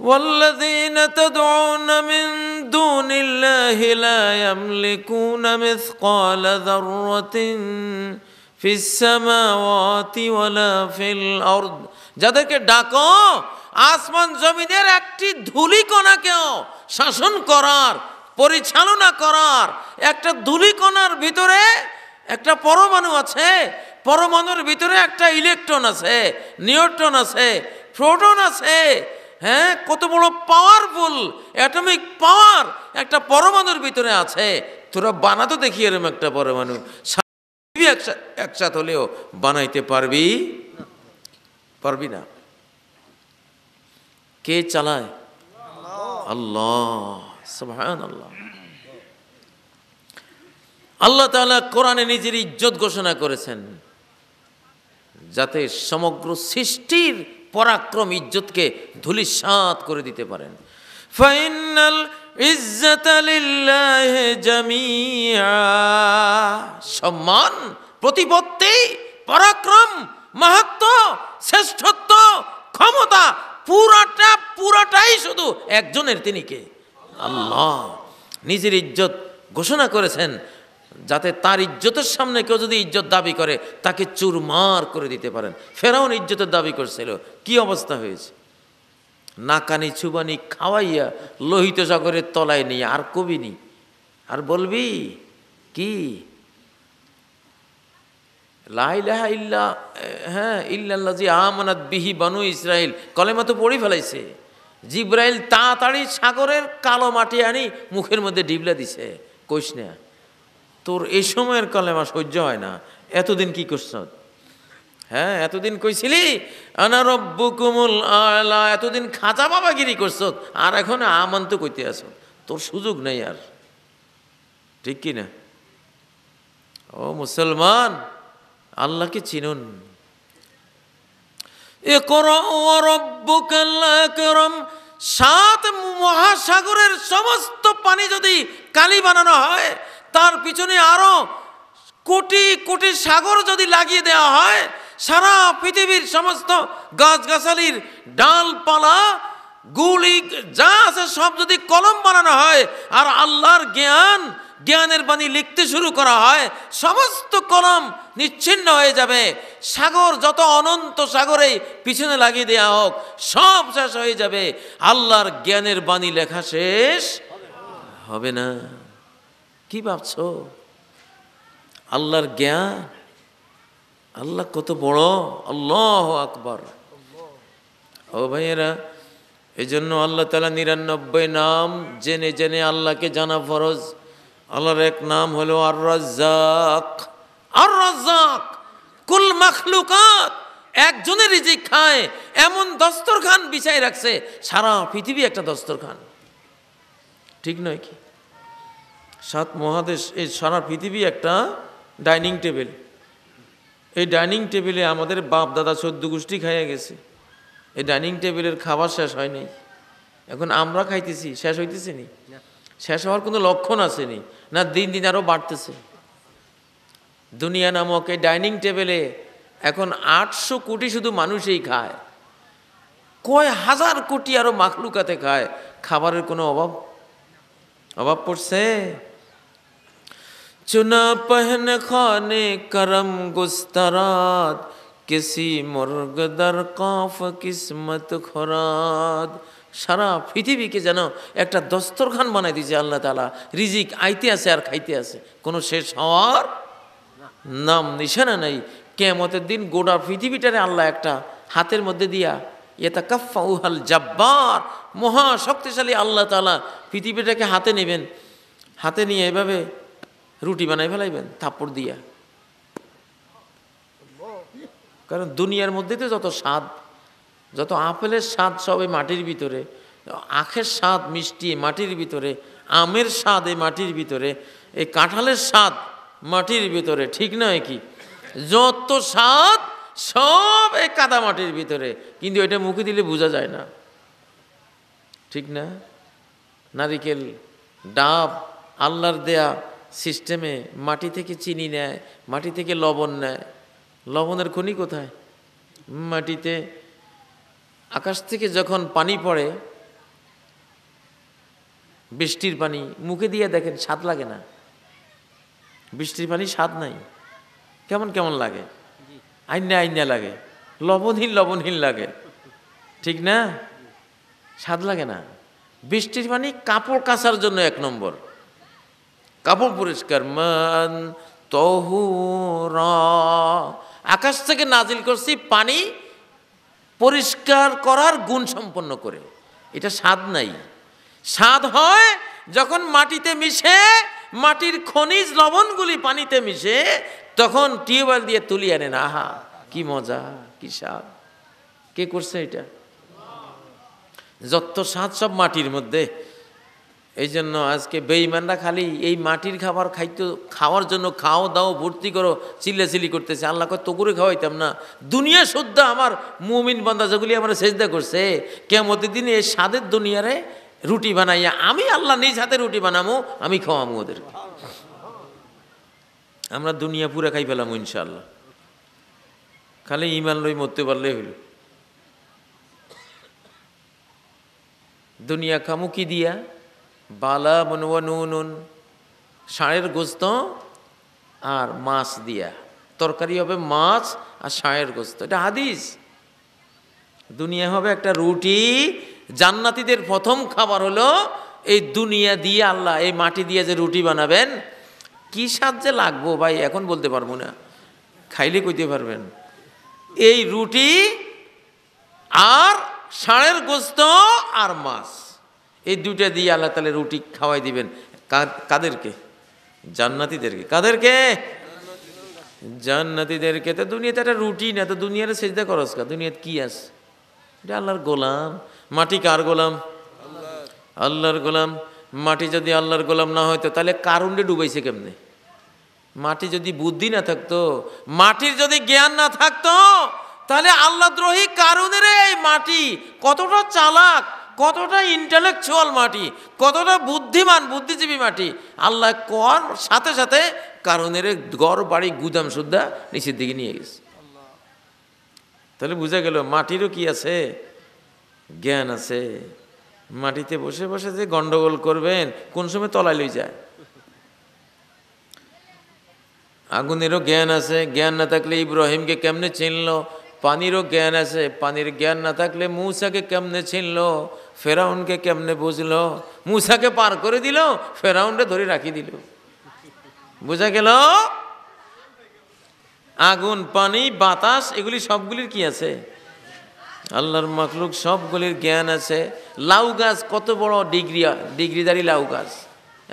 والذين تدعون من دون الله لا يملكون مثقال ذرة في السماوات ولا في الأرض যাদেরকে ডাকো আসমান জমিনের একটি ধুলিকণাকেও শাসন করার পরিচালনা করার একটা ধুলিকণার ভিতরে একটা পরমাণু আছে পরমাণুর ভিতরে একটা ইলেকট্রন আছে নিউট্রন আছে প্রোটন আছে হ্যাঁ কত বড় পাওয়ারফুল অ্যাটমিক পাওয়ার একটা পরমাণুর ভিতরে আছে তোরা বানাতো দেখি এরম একটা পরমাণু একসাথ হলেও বানাইতে পারবি পারবি না কে চালায় আল্লাহ আল্লাহ আল্লাহ তালা কোরআনে নিজের ইজ্জত ঘোষণা করেছেন যাতে সমগ্র সৃষ্টির পরাক্রম ইজ্জতকে ধুলিসাত করে দিতে পারেন ফাইনাল সম্মান প্রতিপত্তি পরাক্রম মাহাত্ম শ্রেষ্ঠত্ব ক্ষমতা পুরাটা পুরাটাই শুধু একজনের তিনি কে আল্লাহ নিজের ইজ্জত ঘোষণা করেছেন যাতে তার ইজ্জতের সামনে কেউ যদি ইজ্জত দাবি করে তাকে চুরমার করে দিতে পারেন ফেরাউন ইজ্জতের দাবি করছিল কি অবস্থা হয়েছে নাকানি ছুবানি খাওয়াইয়া লোহিত সাগরের তলায় নিয়ে আর কবি নেই আর বলবি কি লাহা ইল্লা হ্যাঁ বিহি বানু ইসরাইল কলেমা তো পড়ে ফেলাইছে জিব্রাইল তাড়াতাড়ি সাগরের কালো মাটি আনি মুখের মধ্যে ডিবলা দিছে কইস না তোর এই সময়ের কালেমা সহ্য হয় না এতদিন কি করছ হ্যাঁ এতদিন কইছিলি আনারব্বু কুমুল আলা এতদিন খাঁচা বাবাগিরি করছ আর এখন আমন্ত কইতে আস তোর সুযোগ নেই আর ঠিক কি না ও মুসলমান আল্লাহকে চিনুন এ সাত মহাসাগরের সমস্ত পানি যদি কালি বানানো হয় তার পিছনে আরও কোটি কোটি সাগর যদি লাগিয়ে দেওয়া হয় সারা পৃথিবীর সমস্ত গাছগাছালির ডালপালা গুলি যা আছে সব যদি কলম বানানো হয় আর আল্লাহর জ্ঞান জ্ঞানের বাণী লিখতে শুরু করা হয় সমস্ত কলম নিচ্ছিন্ন হয়ে যাবে সাগর যত অনন্ত সাগরে পিছনে লাগিয়ে দেওয়া হোক সব শেষ হয়ে যাবে আল্লাহর জ্ঞানের বাণী লেখা শেষ হবে না কি ভাবছ আল্লাহর জ্ঞান আল্লাহ কত বড় আল্লাহ আকবর ও ভাইয়েরা এই জন্য আল্লাহ তালা নিরানব্বই নাম জেনে জেনে আল্লাহকে জানা ফরজ আল্লাহর এক নাম হলো আর রাজ্জাক আর রাজ্জাক কুল মখলুকাত একজনের যে খায় এমন দস্তরখান বিছাই রাখছে সারা পৃথিবী একটা দস্তরখান ঠিক নয় কি সাত মহাদেশ এই সারা পৃথিবী একটা ডাইনিং টেবিল এই ডাইনিং টেবিলে আমাদের বাপ দাদা চোদ্দ গোষ্ঠী খাইয়া গেছে এই ডাইনিং টেবিলের খাবার শেষ হয় নাই এখন আমরা খাইতেছি শেষ হইতেছে নি শেষ হওয়ার কোনো লক্ষণ আসেনি না দিন দিন আরও বাড়তেছে দুনিয়া নামক এই ডাইনিং টেবিলে এখন আটশো কোটি শুধু মানুষই খায় কয় হাজার কোটি আরও মাখলুকাতে খায় খাবারের কোনো অভাব অভাব পড়ছে চুনা पहन খানে করম गुस्तरात কিসি মর্গদার কাফ কিসমত খরাদ সারা পৃথিবীকে যেন একটা দস্তরখান বানাই দিয়েছে আল্লাহ তালা রিজিক আইতে আছে আর খাইতে আছে কোনো শেষ হওয়ার নাম নিশানা নাই কেমতের দিন গোটা পৃথিবীটারে আল্লাহ একটা হাতের মধ্যে দিয়া এটা কাফা উহাল জাব্বার মহা শক্তিশালী আল্লাহ তালা পৃথিবীটাকে হাতে নেবেন হাতে নিয়ে এভাবে রুটি বানাই ফেলাইবেন থাপ্পড় দিয়া কারণ দুনিয়ার মধ্যে তো যত স্বাদ যত আপেলের স্বাদ সবে মাটির ভিতরে আখের স্বাদ মিষ্টি মাটির ভিতরে আমের স্বাদ এই মাটির ভিতরে এই কাঁঠালের স্বাদ মাটির ভিতরে ঠিক নয় কি যত স্বাদ সব এই কাদা মাটির ভিতরে কিন্তু এটা মুখে দিলে বোঝা যায় না ঠিক না নারিকেল ডাব আল্লাহর দেয়া সিস্টেমে মাটি থেকে চিনি নেয় মাটি থেকে লবণ নেয় লবণের খনি কোথায় মাটিতে আকাশ থেকে যখন পানি পড়ে বৃষ্টির পানি মুখে দিয়ে দেখেন স্বাদ লাগে না বৃষ্টির পানি স্বাদ নাই কেমন কেমন লাগে আইনা আইনা লাগে লবণহীন লবণহীন লাগে ঠিক না স্বাদ লাগে না বৃষ্টির পানি কাপড় কাচার জন্য এক নম্বর কাপড় পরিষ্কার মান তহুর আকাশ থেকে নাজিল করছি পানি পরিষ্কার করার গুণ সম্পন্ন করে এটা স্বাদ নাই স্বাদ হয় যখন মাটিতে মিশে মাটির খনিজ লবণগুলি পানিতে মিশে তখন টিউবওয়েল দিয়ে তুলি আনেন আহা কি মজা কি স্বাদ কে করছে এটা যত স্বাদ সব মাটির মধ্যে এই জন্য আজকে বেইমানরা খালি এই মাটির খাবার খাইতে খাওয়ার জন্য খাও দাও ভর্তি করো চিল্লাচিলি করতেছে আল্লাহ কত করে খাওয়াইতাম না দুনিয়া শুদ্ধ আমার মুমিন বন্দা যেগুলি আমার চেষ্টা করছে কেমতি দিনে এই স্বাদের দুনিয়ারে রুটি বানাইয়া আমি আল্লাহ নিজ হাতে রুটি বানামো আমি খাওয়ামো ওদেরকে আমরা দুনিয়া পুরা খাই পেলাম ইনশাল্লাহ খালি ইমান লই মরতে পারলেই হইল দুনিয়া খামু কি দিয়া বালা মুনওয়া নুন ষাঁড়ের গোস্ত আর মাছ দিয়া তরকারি হবে মাছ আর ষাঁড়ের গোস্ত এটা হাদিস দুনিয়া হবে একটা রুটি জান্নাতিদের প্রথম খাবার হলো এই দুনিয়া দিয়ে আল্লাহ এই মাটি দিয়ে যে রুটি বানাবেন কী স্বাদ যে লাগবো ভাই এখন বলতে পারবো না খাইলে কইতে পারবেন এই রুটি আর ষাঁড়ের গোস্ত আর মাছ এই দুইটা দিয়ে আল্লাহ তালে রুটি খাওয়াই দিবেন কাদেরকে জান্নাতিদেরকে কাদেরকে জান্নাতিদেরকে তো দুনিয়াতে একটা রুটি না তো দুনিয়ার সেজদা করস কা দুনিয়াতে কি আস এটা আল্লাহর গোলাম মাটি কার গোলাম আল্লাহর গোলাম মাটি যদি আল্লাহর গোলাম না হয়তো তাহলে কারুণ্ডে ডুবাইছে কেমনে মাটি যদি বুদ্ধি না থাকতো মাটির যদি জ্ঞান না থাকতো তাহলে আল্লাহ দ্রোহী কারুনের এই মাটি কতটা চালাক কতটা ইন্টালেকচুয়াল মাটি কতটা বুদ্ধিমান বুদ্ধিজীবী মাটি আল্লাহ কর সাথে সাথে কারণের গড় বাড়ি গুদাম সুদ্ধা নিচের দিকে নিয়ে গেছে তাহলে বোঝা গেল মাটিরও কি আছে জ্ঞান আছে মাটিতে বসে বসে যে গন্ডগোল করবেন কোন সময় তলায় লই যায় আগুনেরও জ্ঞান আছে জ্ঞান না থাকলে ইব্রাহিমকে কেমনে চিনলো পানিরও জ্ঞান আছে পানির জ্ঞান না থাকলে মূসাকে কেমনে ছিনল ফেরাউনকে কেমনে বুঝলো মূসাকে পার করে দিল ফেরাউনরে ধরে রাখি দিল বোঝা গেল আগুন পানি বাতাস এগুলি সবগুলির কি আছে আল্লাহর মখলুক সবগুলির জ্ঞান আছে লাউ গাছ কত বড় ডিগ্রি ডিগ্রিদারি লাউ গাছ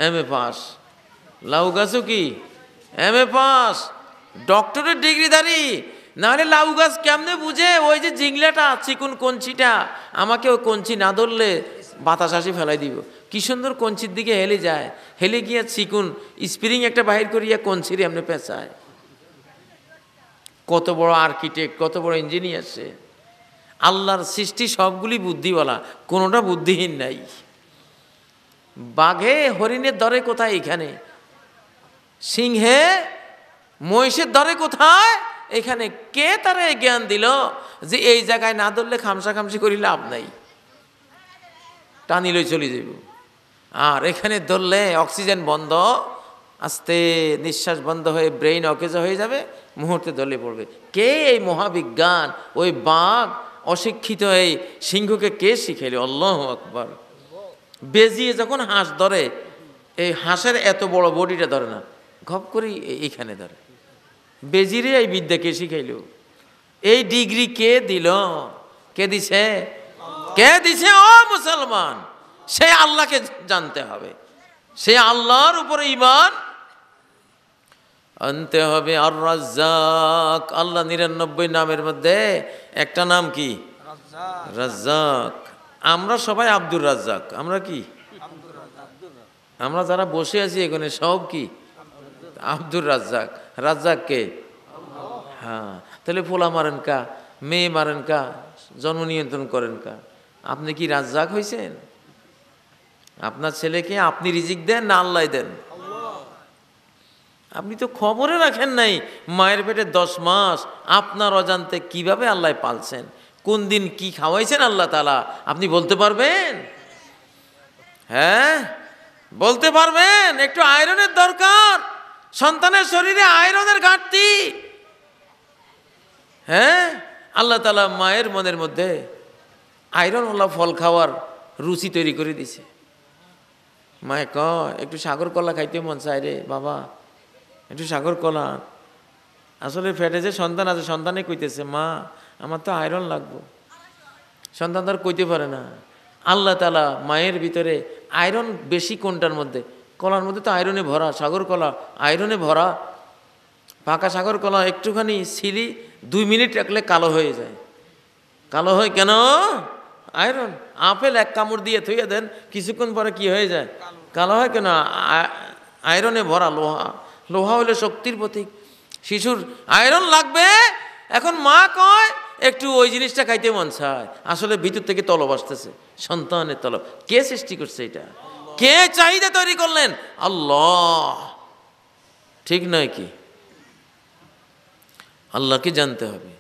এম এ পাস লাউ গাছও কি এম এ পাস ডক্টরের ডিগ্রিদারি নাহলে লাউ গাছ কেমনে বুঝে ওই যে জিংলাটা চিকুন কঞ্চিটা আমাকে ওই কঞ্চি না ধরলে বাতাস আসি ফেলাই দিব কি সুন্দর কঞ্চির দিকে হেলে যায় হেলে গিয়ে চিকুন স্প্রিং একটা বাহির করিয়া কঞ্চির এমনি পেঁচায় কত বড় আর্কিটেক্ট কত বড় ইঞ্জিনিয়ার সে আল্লাহর সৃষ্টি সবগুলি বুদ্ধিওয়ালা কোনোটা বুদ্ধিহীন নাই বাঘে হরিণের দরে কোথায় এখানে সিংহে মহিষের দরে কোথায় এখানে কে তারা জ্ঞান দিল যে এই জায়গায় না ধরলে খামসি করি লাভ নাই টানিলই চলে যাব আর এখানে ধরলে অক্সিজেন বন্ধ আস্তে নিঃশ্বাস বন্ধ হয়ে ব্রেইন অকেজ হয়ে যাবে মুহূর্তে ধরলে পড়বে কে এই মহাবিজ্ঞান ওই বাঘ অশিক্ষিত এই সিংহকে কে শিখেলি অল্লাহ আকবর বেজিয়ে যখন হাঁস ধরে এই হাঁসের এত বড় বডিটা ধরে না ঘপ করি এইখানে ধরে বেজিরে এই বিদ্যা কে শিখাইল এই ডিগ্রি কে দিল কে দিছে কে দিছে ও মুসলমান সে আল্লাহকে জানতে হবে সে আল্লাহর উপরে ইমান আনতে হবে আর রাজ্জাক আল্লাহ নিরানব্বই নামের মধ্যে একটা নাম কি রাজ্জাক আমরা সবাই আব্দুর রাজ্জাক আমরা কি আমরা যারা বসে আছি এখানে সব কি আব্দুর রাজ্জাক রাজ্জাক কে হ্যাঁ তাহলে ফোলা মারেন কা মেয়ে মারেন কা জন্ম নিয়ন্ত্রণ করেন কা আপনি কি রাজ্জাক হয়েছেন আপনার ছেলেকে আপনি রিজিক দেন না আল্লাহ দেন আপনি তো খবরে রাখেন নাই মায়ের পেটে দশ মাস আপনার অজান্তে কিভাবে আল্লাহ পালছেন কোন দিন কি খাওয়াইছেন আল্লাহ তালা আপনি বলতে পারবেন হ্যাঁ বলতে পারবেন একটু আয়রনের দরকার সন্তানের শরীরে আয়রনের ঘাটতি হ্যাঁ আল্লাহ তালা মায়ের মনের মধ্যে আয়রন ওলা ফল খাওয়ার রুচি তৈরি করে দিছে মায়ে ক একটু সাগর কলা খাইতে মন চায় রে বাবা একটু সাগর কলা আসলে ফ্যাটে যে সন্তান আছে সন্তানে কইতেছে মা আমার তো আয়রন লাগবো সন্তান আর কইতে পারে না আল্লাহ তালা মায়ের ভিতরে আয়রন বেশি কোনটার মধ্যে কলার মধ্যে তো আয়রনে ভরা সাগর কলা আয়রনে ভরা পাকা সাগর কলা একটুখানি সিলি দুই মিনিট রাখলে কালো হয়ে যায় কালো হয় কেন আয়রন আপেল এক কামড় দিয়ে থইয়ে দেন কিছুক্ষণ পরে কি হয়ে যায় কালো হয় কেন আয়রনে ভরা লোহা লোহা হলে শক্তির প্রতীক শিশুর আয়রন লাগবে এখন মা কয় একটু ওই জিনিসটা খাইতে মন চায় আসলে ভিতর থেকে তলব আসতেছে সন্তানের তলব কে সৃষ্টি করছে এটা কে চাহিদা তৈরি করলেন আল্লাহ ঠিক নয় কি আল্লাহকে জানতে হবে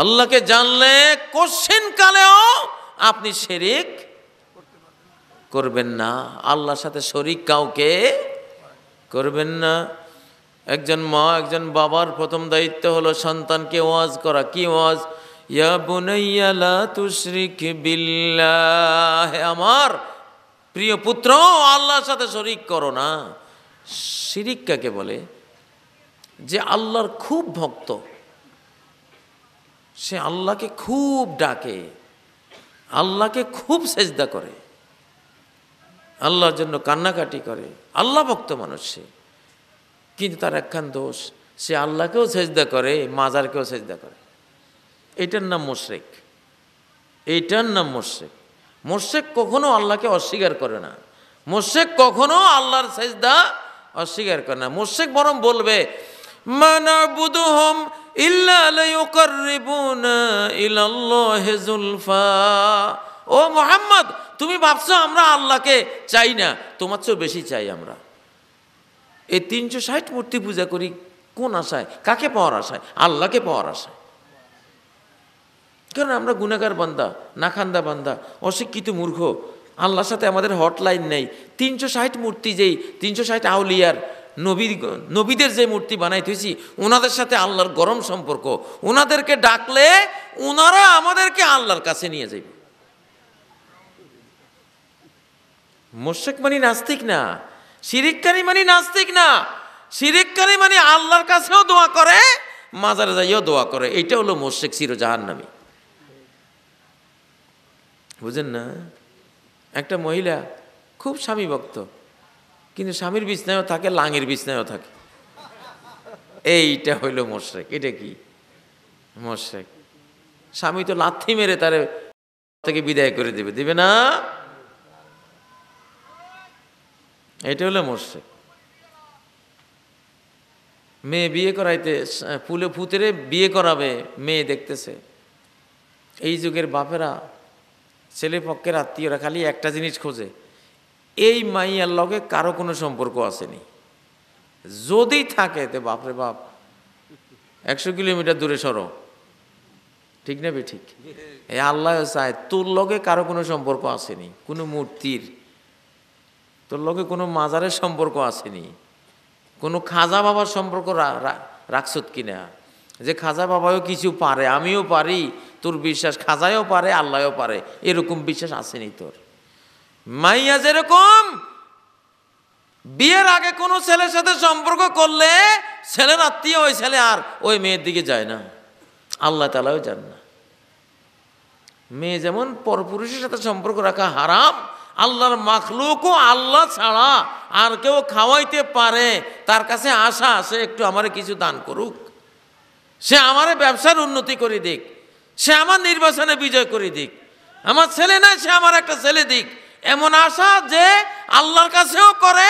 আল্লাহকে জানলে কোশ্চিন কালেও আপনি শেরিক করবেন না আল্লাহর সাথে শরিক কাউকে করবেন না একজন মা একজন বাবার প্রথম দায়িত্ব হলো সন্তানকে ওয়াজ করা কি ওয়াজ ইয়া বুনাইয়া লা তুশরিক বিল্লাহ আমার প্রিয় পুত্র আল্লাহর সাথে শরিক করো না শিরিক কাকে বলে যে আল্লাহর খুব ভক্ত সে আল্লাহকে খুব ডাকে আল্লাহকে খুব সেজদা করে আল্লাহর জন্য কান্নাকাটি করে আল্লাহ ভক্ত মানুষ সে কিন্তু তার একখান দোষ সে আল্লাহকেও সেজদা করে মাজারকেও সেজদা করে এটার নাম মোশরেক এইটার নাম মোশরেক মোর্শেক কখনো আল্লাহকে অস্বীকার করে না মোর্শেক কখনো আল্লাহর সেজদা অস্বীকার করে না মোর্শেক বরং বলবে মানাবুদুহম ও মোহাম্মদ তুমি ভাবছো আমরা আল্লাহকে চাই না তোমার চেয়েও বেশি চাই আমরা এই তিনশো ষাট মূর্তি পূজা করি কোন আশায় কাকে পাওয়ার আশায় আল্লাহকে পাওয়ার আশায় কারণ আমরা গুণাগার বান্দা নাখান্দা বান্দা অশিক্ষিত মূর্খ আল্লাহর সাথে আমাদের হটলাইন নেই তিনশো ষাট মূর্তি যেই তিনশো ষাট আউলিয়ার নবীর নবীদের যে মূর্তি বানাই বানাইতেছি ওনাদের সাথে আল্লাহর গরম সম্পর্ক ওনাদেরকে ডাকলে ওনারা আমাদেরকে আল্লাহর কাছে নিয়ে যাবে মোশেক মানে নাস্তিক না সিরিকানি মানে নাস্তিক না সিরিকানি মানে আল্লাহর কাছেও দোয়া করে মাজারে যাইও দোয়া করে এটা হলো মোশেক চির নামী বুঝেন না একটা মহিলা খুব স্বামী ভক্ত কিন্তু স্বামীর বিছনায়ও থাকে লাঙের বিছনায়ও থাকে এইটা হইল মোশরেক এটা কি মোশরেক স্বামী তো লাথি মেরে তারে থেকে বিদায় করে দেবে দেবে না এটা হলো মোশরেক মেয়ে বিয়ে করাইতে ফুলে ফুতেরে বিয়ে করাবে মেয়ে দেখতেছে এই যুগের বাপেরা ছেলে পক্ষের আত্মীয়রা খালি একটা জিনিস খোঁজে এই মাইয়ার লগে কারো কোনো সম্পর্ক আসেনি যদি থাকে তে বাপরে বাপ একশো কিলোমিটার দূরে সরো ঠিক নেবে ঠিক এ আল্লাহ চায় তোর লগে কারো কোনো সম্পর্ক আসেনি কোনো মূর্তির তোর লগে কোনো মাজারের সম্পর্ক আসেনি কোনো খাজা বাবার সম্পর্ক রাখছত কিনা যে খাজা বাবাও কিছু পারে আমিও পারি তোর বিশ্বাস খাজায়ও পারে আল্লাহও পারে এরকম বিশ্বাস আসেনি তোর মাইয়া যেরকম বিয়ের আগে কোনো ছেলের সাথে সম্পর্ক করলে ছেলের আত্মীয় ওই ছেলে আর ওই মেয়ের দিকে যায় না আল্লাহ তালাও যান না মেয়ে যেমন পরপুরুষের সাথে সম্পর্ক রাখা হারাম আল্লাহর মাখলুকও আল্লাহ ছাড়া আর কেউ খাওয়াইতে পারে তার কাছে আশা আসে একটু আমারে কিছু দান করুক সে আমারে ব্যবসার উন্নতি করে দিক সে আমার নির্বাচনে বিজয় করে দিক আমার ছেলে নাই সে আমার একটা ছেলে দিক এমন আশা যে আল্লাহর কাছেও করে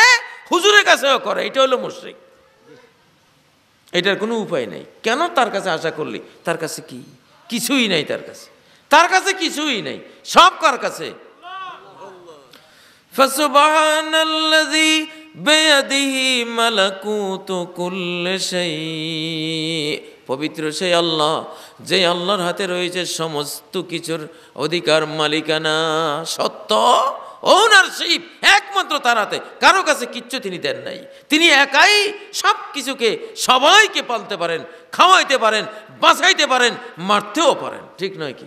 হুজুরের কাছেও করে এটা হলো মুশ্রিক এটার কোনো উপায় নেই কেন তার কাছে আশা করলি তার কাছে কি কিছুই নাই তার কাছে তার কাছে কিছুই নাই সব কার কাছে ফসুবহানাল্লাযী বিয়াদিহি মালাকুতু কুল্লি পবিত্র সেই আল্লাহ যে আল্লাহর হাতে রয়েছে সমস্ত কিছুর অধিকার মালিকানা সত্য ওনারশিপ একমাত্র তার হাতে কারো কাছে কিচ্ছু তিনি দেন নাই তিনি একাই সব কিছুকে সবাইকে পালতে পারেন খাওয়াইতে পারেন বাঁচাইতে পারেন মারতেও পারেন ঠিক নয় কি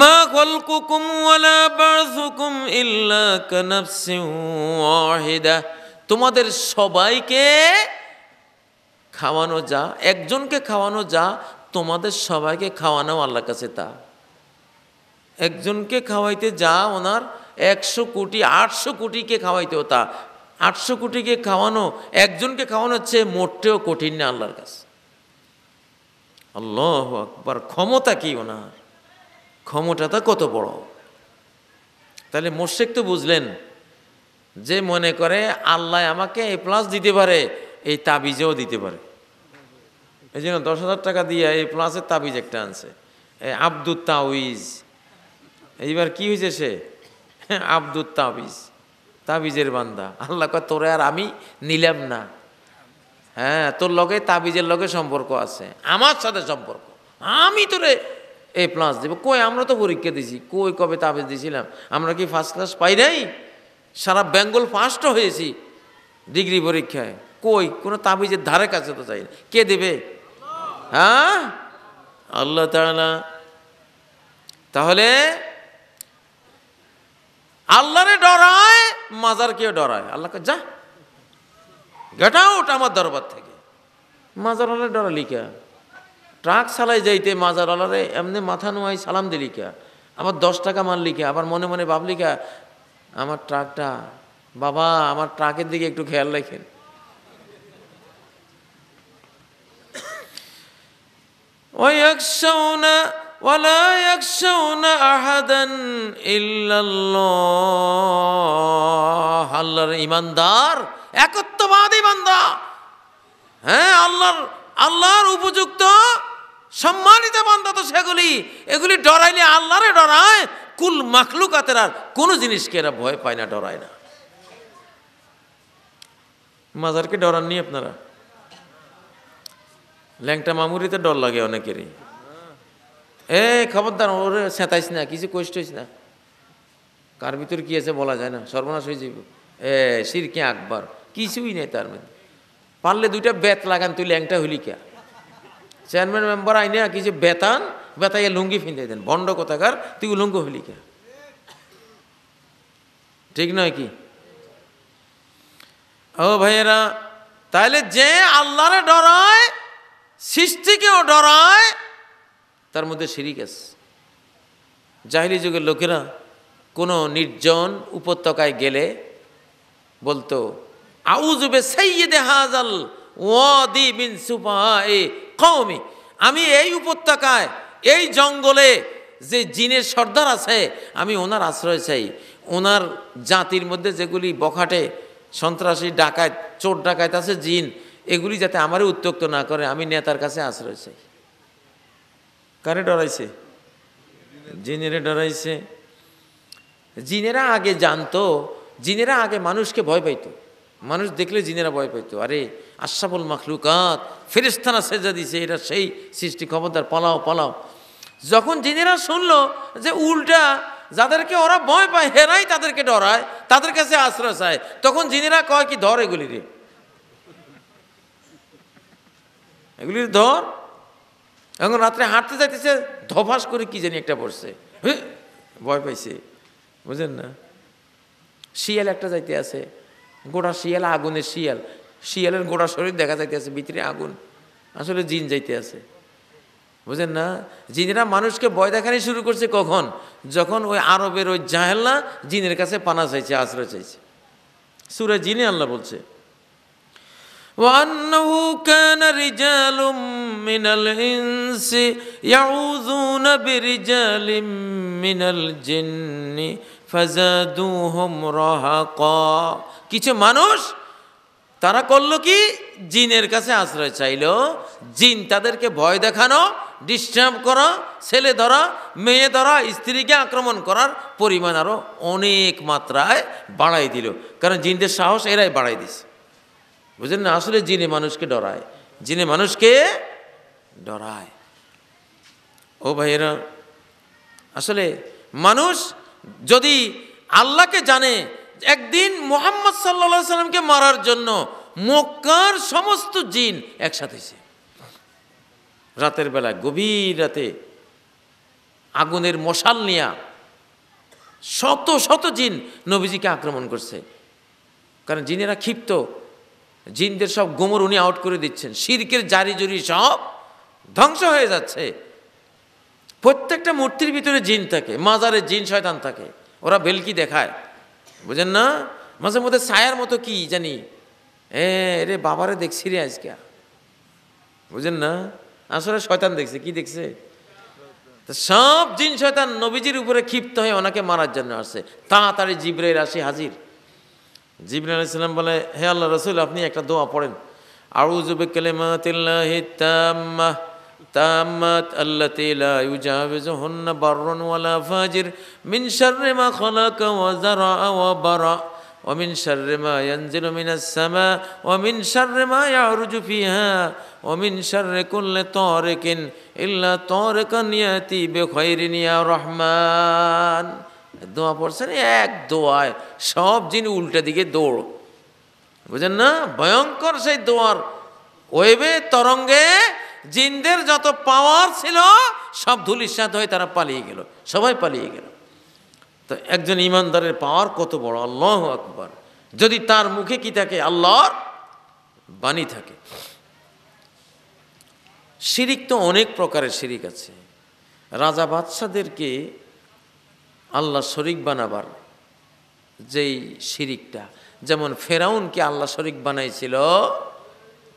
মা খলকুকুম ওয়ালা বাসুকুম ইল্লা কানাফসিন ওয়াহিদা তোমাদের সবাইকে খাওয়ানো যা একজনকে খাওয়ানো যা তোমাদের সবাইকে খাওয়ানো আল্লাহ কাছে তা একজনকে খাওয়াইতে যা ওনার একশো কোটি আটশো কোটিকে খাওয়াইতেও তা আটশো কোটিকে খাওয়ানো একজনকে খাওয়ানো হচ্ছে মোটেও কঠিন না আল্লাহর কাছে আল্লাহ আকবার ক্ষমতা কি ওনার ক্ষমতা তা কত বড় তাহলে মোর্শেক তো বুঝলেন যে মনে করে আল্লাহ আমাকে এ প্লাস দিতে পারে এই তাবিজেও দিতে পারে এই জন্য দশ হাজার টাকা দিয়ে এই প্লাসের তাবিজ একটা আনছে আব্দুল তাবিজ এইবার কি হয়েছে সে আব্দুল তাবিজ তাবিজের বান্দা আল্লাহ কয় তোরে আর আমি নিলাম না হ্যাঁ তোর লগে তাবিজের লগে সম্পর্ক আছে আমার সাথে সম্পর্ক আমি তোরে এ প্লাস দেবো কই আমরা তো পরীক্ষা দিছি কই কবে তাবিজ দিয়েছিলাম আমরা কি ফার্স্ট ক্লাস পাই নাই সারা বেঙ্গল ফার্স্টও হয়েছি ডিগ্রি পরীক্ষায় কই কোনো তাবিজের ধারে কাছে তো চাই কে দেবে হ্যাঁ আল্লাহ তালা তাহলে আল্লাহরে ডরায় মাজার কেউ ডরায় আল্লাহকে যা গেট আউট আমার দরবার থেকে ডরা লিখা ট্রাক চালাই যাইতে মাজার রে এমনি মাথা নোয়াই সালাম দি লিখা আবার দশ টাকা লিখে আবার মনে মনে লিখা আমার ট্রাকটা বাবা আমার ট্রাকের দিকে একটু খেয়াল রাখেন ويخشون ولا يخشون أحدا إلا الله আল্লাহর ইমানদার একত্ববাদী বান্দা হ্যাঁ আল্লাহর আল্লাহর উপযুক্ত সম্মানিত বান্দা তো সেগুলি এগুলি ডরাইলে আল্লাহরে ডরায় কুল মাখলুকাতের আর কোনো জিনিসকে এরা ভয় পায় না ডরায় না মাজারকে ডরাননি আপনারা ল্যাংটা মামুরিতে ডর লাগে অনেকেরই এ খবরদার ওর সেঁতাইস না কিছু কষ্ট হইস না কার ভিতর কী আছে বলা যায় না সর্বনাশ হয়ে যাইব এ সিরকে আকবার কিছুই নেই তার মধ্যে পারলে দুইটা বেত লাগান তুই ল্যাংটা হলি কে চেয়ারম্যান মেম্বার আইনে কিছু বেতান বেতাইয়া লুঙ্গি ফিন্দে দেন বন্ড কোথাকার তুই উলুঙ্গ হলি কে ঠিক নয় কি ও ভাইয়েরা তাহলে যে আল্লাহরে ডরায় সৃষ্টিকেও ডরায় তার মধ্যে শিরিক আছে জাহিলি যুগের লোকেরা কোনো নির্জন উপত্যকায় গেলে বলতো আউজুবে সৈয়দে হাজাল ওয়াদি মিন সুপাহায়ে কওমি আমি এই উপত্যকায় এই জঙ্গলে যে জিনের সর্দার আছে আমি ওনার আশ্রয় চাই ওনার জাতির মধ্যে যেগুলি বখাটে সন্ত্রাসী ডাকায় চোর ডাকায় আছে জিন এগুলি যাতে আমারও উত্তক্ত না করে আমি নেতার কাছে আশ্রয় চাই কারে ডরাইছে জিনেরা ডরাইছে জিনেরা আগে জানতো জিনেরা আগে মানুষকে ভয় পাইত মানুষ দেখলে জিনেরা ভয় পাইতো আরে আশাফুল মাখলুকাত ফেরিস্তানা সেজা দিছে এটা সেই সৃষ্টি ক্ষমতার পালাও পালাও যখন জিনেরা শুনলো যে উল্টা যাদেরকে ওরা ভয় পায় হেরাই তাদেরকে ডরায় তাদের কাছে আশ্রয় চায় তখন জিনেরা কয় কি ধর এগুলি রে এগুলির ধর এখন রাত্রে হাঁটতে যাইতেছে ধভাস করে কি জানি একটা পড়ছে ভয় পাইছে বুঝেন না শিয়াল একটা যাইতে আছে গোড়া শিয়াল আগুনের শিয়াল শিয়ালের গোড়া শরীর দেখা যাইতে আছে ভিতরে আগুন আসলে জিন যাইতে আছে বুঝেন না জিনেরা মানুষকে ভয় দেখানি শুরু করছে কখন যখন ওই আরবের ওই জাহেল্লা জিনের কাছে পানা চাইছে আশ্রয় চাইছে সুরে জিনে আল্লাহ বলছে وأنه كان رجال من الإنس يعوذون برجال من الجن فزادوهم رهقا কিছু মানুষ তারা করল কি জিনের কাছে আশ্রয় চাইল জিন তাদেরকে ভয় দেখানো ডিস্টার্ব করা ছেলে ধরা মেয়ে ধরা স্ত্রীকে আক্রমণ করার পরিমাণ আরও অনেক মাত্রায় বাড়াই দিল কারণ জিনদের সাহস এরাই বাড়াই দিছে বুঝলেন না আসলে জিনে মানুষকে ডরায় জিনে মানুষকে ডরায় ও ভাইয়েরা আসলে মানুষ যদি আল্লাহকে জানে একদিন মোহাম্মদ সাল্লা সাল্লামকে মারার জন্য মক্কার সমস্ত জিন একসাথে রাতের বেলা গভীর রাতে আগুনের মশাল নিয়া শত শত জিন নবীজিকে আক্রমণ করছে কারণ জিনেরা ক্ষিপ্ত জিনদের সব গোমর উনি আউট করে দিচ্ছেন সিরকের জারি জুরি সব ধ্বংস হয়ে যাচ্ছে প্রত্যেকটা মূর্তির ভিতরে জিন থাকে মাজারে জিন শয়তান থাকে ওরা বেলকি দেখায় বুঝেন না মাঝে মধ্যে ছায়ার মতো কি জানি এ রে বাবারে দেখছি রে আজকে বুঝেন না আসলে শয়তান দেখছে কি দেখছে সব জিন শয়তান নবীজির উপরে ক্ষিপ্ত হয়ে ওনাকে মারার জন্য আসছে তাড়াতাড়ি জিবরের আসি হাজির জিবর আলাইসাল্লাম বলে হে আল্লাহ রসুল আপনি একটা দোয়া পড়েন আউজুবে কালেমাতিল্লাহি তাম্মাহ তাম্মাত আল্লাতি লা ইউজাবিজুহুন্না বাররুন ওয়ালা ফাজির মিন শাররি মা খালাকা ওয়া যারা ওয়া বারা ومن شر ما ينزل من السماء ومن شر ما يعرج فيها ومن شر كل طارق إلا طارقا يأتي بخير يا رحمن দোয়া পড়ছেন এক দোয়ায় সব জিনিস উল্টা দিকে দৌড় বুঝেন না ভয়ঙ্কর সেই দোয়ার ওয়েবে তরঙ্গে জিনদের যত পাওয়ার ছিল সব ধুলিসাত হয়ে তারা পালিয়ে গেল সবাই পালিয়ে গেল তো একজন ইমানদারের পাওয়ার কত বড় আল্লাহ আকবর যদি তার মুখে কি থাকে আল্লাহর বাণী থাকে শিরিক তো অনেক প্রকারের শিরিক আছে রাজা বাদশাদেরকে আল্লাহ শরিক বানাবার যেই শিরিকটা যেমন ফেরাউনকে আল্লাহ শরিক বানাইছিল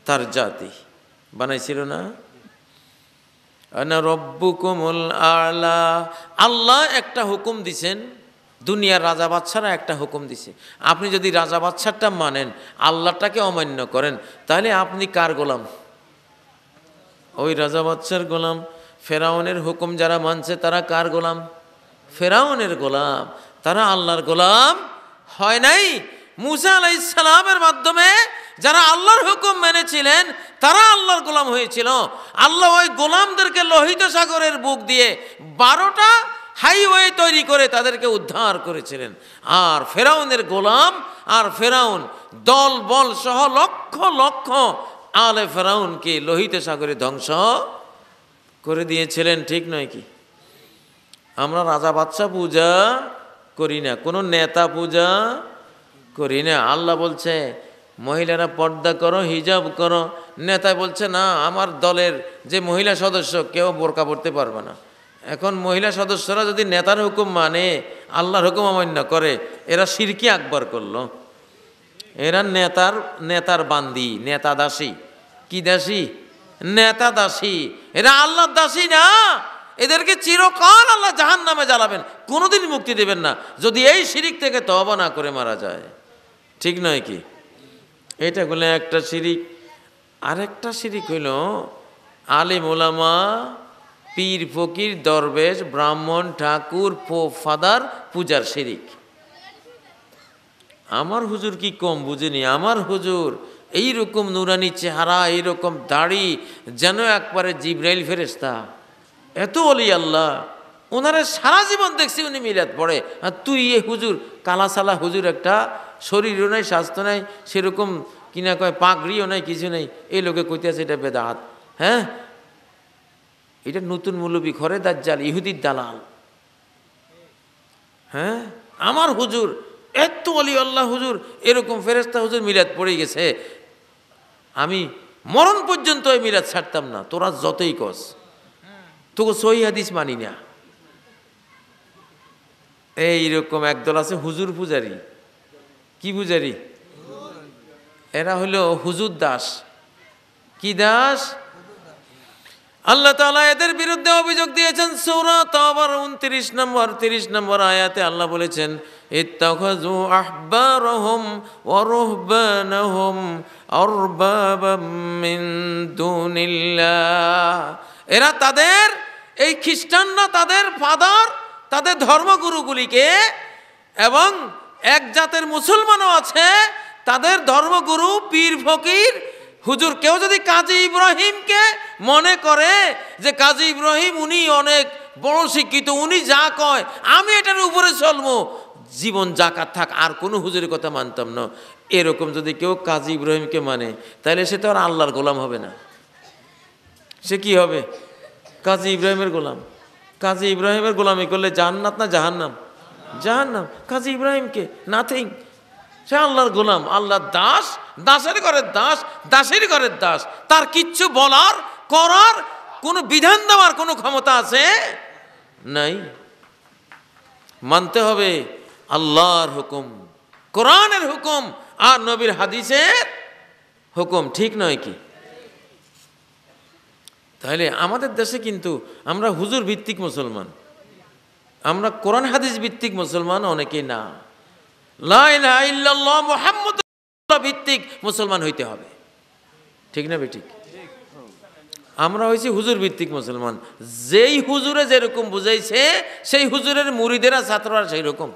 তার জাতি বানাইছিল না রব্বু আলা আল্লাহ একটা হুকুম দিছেন দুনিয়ার রাজা বাচ্চারা একটা হুকুম দিছে আপনি যদি রাজা বাচ্চারটা মানেন আল্লাহটাকে অমান্য করেন তাহলে আপনি কার গোলাম ওই রাজা বাচ্চার গোলাম ফেরাউনের হুকুম যারা মানছে তারা কার গোলাম ফেরাউনের গোলাম তারা আল্লাহর গোলাম হয় নাই মুসা আলাই ইসালামের মাধ্যমে যারা আল্লাহর হুকুম মেনেছিলেন তারা আল্লাহর গোলাম হয়েছিল আল্লাহ ওই গোলামদেরকে লোহিত সাগরের বুক দিয়ে বারোটা হাইওয়ে তৈরি করে তাদেরকে উদ্ধার করেছিলেন আর ফেরাউনের গোলাম আর ফেরাউন দল বল সহ লক্ষ লক্ষ আলে ফেরাউনকে লোহিত সাগরে ধ্বংস করে দিয়েছিলেন ঠিক নয় কি আমরা রাজা বাদশাহ পূজা করি না কোনো নেতা পূজা করি না আল্লাহ বলছে মহিলারা পর্দা করো হিজাব করো নেতা বলছে না আমার দলের যে মহিলা সদস্য কেউ বোরকা পড়তে পারবে না এখন মহিলা সদস্যরা যদি নেতার হুকুম মানে আল্লাহর হুকুম অমান্য করে এরা সিরকি আকবর করলো এরা নেতার নেতার বান্দি নেতা দাসী কি দাসী নেতা দাসী এরা আল্লাহর দাসী না এদেরকে চিরকাল আল্লাহ জাহান নামে জ্বালাবেন কোনোদিন মুক্তি দেবেন না যদি এই শিরিক থেকে তবা না করে মারা যায় ঠিক নয় কি এটা হলে একটা শিরিক আরেকটা শিরিক হইল আলিম ওলামা পীর ফকির দরবেশ ব্রাহ্মণ ঠাকুর ফাদার পূজার শিরিক আমার হুজুর কি কম বুঝিনি আমার হুজুর এই রকম নুরানি চেহারা এইরকম দাড়ি যেন একবারে জিব্রাইল ফেরেস্তা এত অলি আল্লাহ ওনারা সারা জীবন দেখছি উনি মিলাদ পড়ে আর তুই এ হুজুর কালাসালা হুজুর একটা শরীরও নাই স্বাস্থ্য নাই সেরকম কিনা কয় পাগড়িও নাই কিছু নেই এই লোকে কইতে আছে এটা বেদাহাত হ্যাঁ এটা নতুন মূলবী ঘরে দাজ্জাল ইহুদির দালাল হ্যাঁ আমার হুজুর এত অলি আল্লাহ হুজুর এরকম ফেরেস্তা হুজুর মিলাদ পড়ে গেছে আমি মরণ পর্যন্ত ওই মিলাদ ছাড়তাম না তোরা যতই কস তোকে সই হাদিস মানি না এইরকম একদল আছে হুজুর পূজারি কি পূজারি এরা হলো হুজুর দাস কি দাস আল্লাহ তালা এদের বিরুদ্ধে অভিযোগ দিয়েছেন সৌরা তাবার উনত্রিশ নম্বর তিরিশ নম্বর আয়াতে আল্লাহ বলেছেন এরা তাদের এই খ্রিস্টানরা তাদের ফাদার তাদের ধর্মগুরুগুলিকে এবং এক জাতের মুসলমানও আছে তাদের ধর্মগুরু পীর ফকির হুজুর কেউ যদি কাজী ইব্রাহিমকে মনে করে যে কাজী ইব্রাহিম উনি অনেক বড় শিক্ষিত উনি যা কয় আমি এটার উপরে চলবো জীবন জাকাত থাক আর কোনো হুজুরের কথা মানতাম না এরকম যদি কেউ কাজী ইব্রাহিমকে মানে তাহলে সে তো আর আল্লাহর গোলাম হবে না সে কি হবে কাজী ইব্রাহিমের গোলাম কাজী ইব্রাহিমের গোলামি করলে জাহান্নাত না জাহান্নাম জাহান্নাম কাজী ইব্রাহিমকে নাথিং সে আল্লাহর গোলাম আল্লাহ দাস দাসের ঘরের দাস দাসের ঘরের দাস তার কিচ্ছু বলার করার কোনো বিধান দেওয়ার কোনো ক্ষমতা আছে নাই মানতে হবে আল্লাহর হুকুম কোরআনের হুকুম আর নবীর হাদিসের হুকুম ঠিক নয় কি তাহলে আমাদের দেশে কিন্তু আমরা হুজুর ভিত্তিক মুসলমান আমরা কোরআন হাদিস ভিত্তিক মুসলমান অনেকেই না মোহাম্মদ ভিত্তিক মুসলমান হইতে হবে ঠিক না বেঠিক আমরা হয়েছি হুজুর ভিত্তিক মুসলমান যেই হুজুরে যেরকম বুঝাইছে সেই হুজুরের মুড়িদেরা ছাত্ররা সেই রকম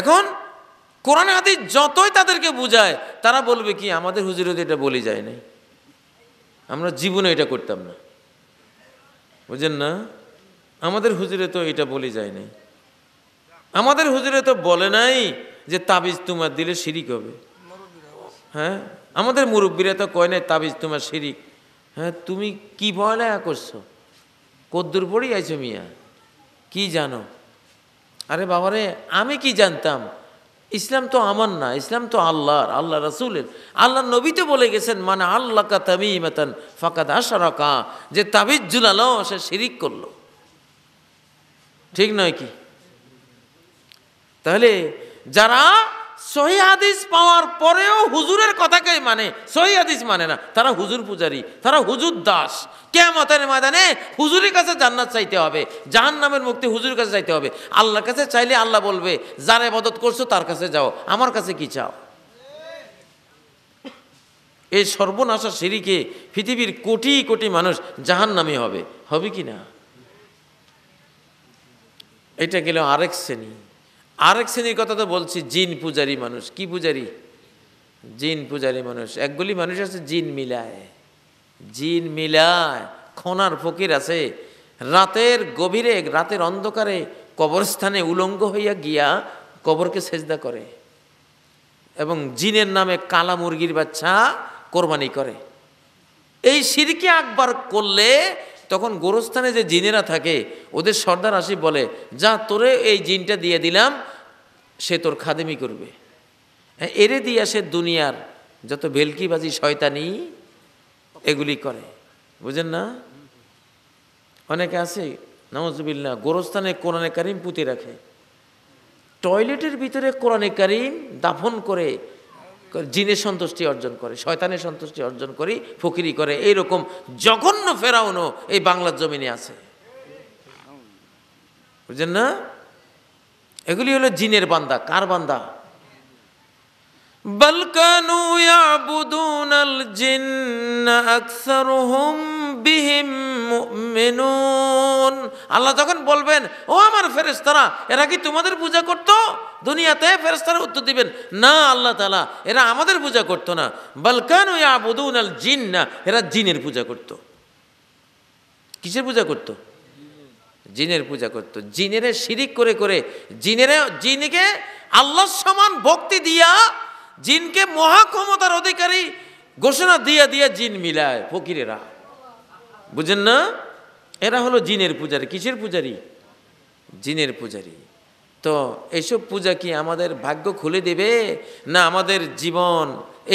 এখন কোরআন হাদিস যতই তাদেরকে বুঝায় তারা বলবে কি আমাদের হুজুরে তো এটা বলি যায় নাই আমরা জীবনে এটা করতাম না বুঝেন না আমাদের হুজুরে তো এটা বলে যায় নাই আমাদের হুজুরে তো বলে নাই যে তাবিজ তোমার দিলে শিরিক হবে হ্যাঁ আমাদের মুরব্বীরা তো কয় নাই তাবিজ তোমার শিরিক হ্যাঁ তুমি কি পড়ালেখা করছো কদ্দুর পড়ি আছো মিয়া কি জানো আরে বাবারে আমি কি জানতাম ইসলাম তো আমার না ইসলাম তো আল্লাহর আল্লাহ রাসুলের আল্লাহ নবী তো বলে গেছেন মানে আল্লাহ কা তামিমাতান ফাকাদ আশারাকা যে তাবিজ জুলাল সে শিরিক করলো ঠিক নয় কি তাহলে যারা সহি হাদিস পাওয়ার পরেও হুজুরের কথাকেই মানে সহি হাদিস মানে না তারা হুজুর পূজারি তারা হুজুর দাস কেমতের ময়দানে হুজুরের কাছে জান্নাত চাইতে হবে জাহান নামের মুক্তি হুজুরের কাছে চাইতে হবে আল্লাহর কাছে চাইলে আল্লাহ বলবে যারে মদত করছো তার কাছে যাও আমার কাছে কি চাও এই সর্বনাশা সিঁড়িকে পৃথিবীর কোটি কোটি মানুষ জাহান নামে হবে হবে কি না এটা গেল আরেক শ্রেণী আরেক শ্রেণীর কথা তো বলছি জিন পূজারী মানুষ কি পূজারী জিন পূজারী মানুষ একগুলি মানুষ আছে জিন মিলায় জিন মিলায় খনার ফকির আছে রাতের গভীরে রাতের অন্ধকারে কবরস্থানে উলঙ্গ হইয়া গিয়া কবরকে সেজদা করে এবং জিনের নামে কালা মুরগির বাচ্চা কোরবানি করে এই সিরকে আকবার করলে তখন গোরস্থানে যে জিনেরা থাকে ওদের সর্দার আসি বলে যা তোরে এই জিনটা দিয়ে দিলাম সে তোর খাদেমি করবে হ্যাঁ এরে দিয়ে আসে দুনিয়ার যত ভেলকিবাজি শয়তানি এগুলি করে বুঝেন না অনেকে আছে নামাজবিল্লা গোরস্থানে কোরআনে কারিম পুঁতে রাখে টয়লেটের ভিতরে কোরআনে কারিম দাফন করে জিনের সন্তুষ্টি অর্জন করে শয়তানের সন্তুষ্টি অর্জন করি ফকিরি করে এইরকম জঘন্য ফেরাউনও এই বাংলার জমিনে আছে বুঝলেন না এগুলি হলো জিনের বান্দা কার বান্দা بل كانوا يعبدون জিন্ন أكثرهم بهم مؤمنون আল্লাহ তখন বলবেন ও আমার ফেরেশতারা এরা কি তোমাদের পূজা করত দুনিয়াতে ফেরেশতারা উত্তর দিবেন না আল্লাহ তাআলা এরা আমাদের পূজা করত না বল কানু ইয়াবুদুন আল না এরা জিনের পূজা করত কিসের পূজা করত জিনের পূজা করত জিনেরে শিরিক করে করে জিনেরে জিনকে আল্লাহর সমান ভক্তি দিয়া জিনকে মহা ক্ষমতার অধিকারী ঘোষণা দিয়ে দিয়ে জিন মিলায় ফকিরেরা বুঝেন না এরা হলো জিনের পূজারি কিসের পূজারি জিনের পূজারি তো এইসব পূজা কি আমাদের ভাগ্য খুলে দেবে না আমাদের জীবন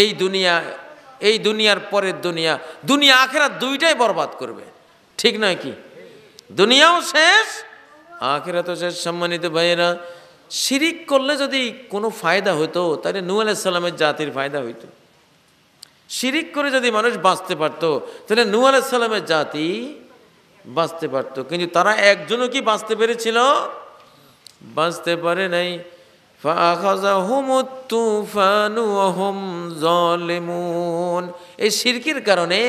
এই দুনিয়া এই দুনিয়ার পরের দুনিয়া দুনিয়া আখেরা দুইটাই বরবাদ করবে ঠিক নয় কি দুনিয়াও শেষ আখেরা তো শেষ সম্মানিত ভাইয়েরা শিরিক করলে যদি কোনো ফায়দা হতো তাহলে নু সাল্লামের জাতির ফায়দা হইতো শিরিক করে যদি মানুষ বাঁচতে পারত তাহলে নু সাল্লামের জাতি বাঁচতে পারত কিন্তু তারা একজনও কি বাঁচতে পেরেছিল বাঁচতে পারে নাই এই শিরকির কারণে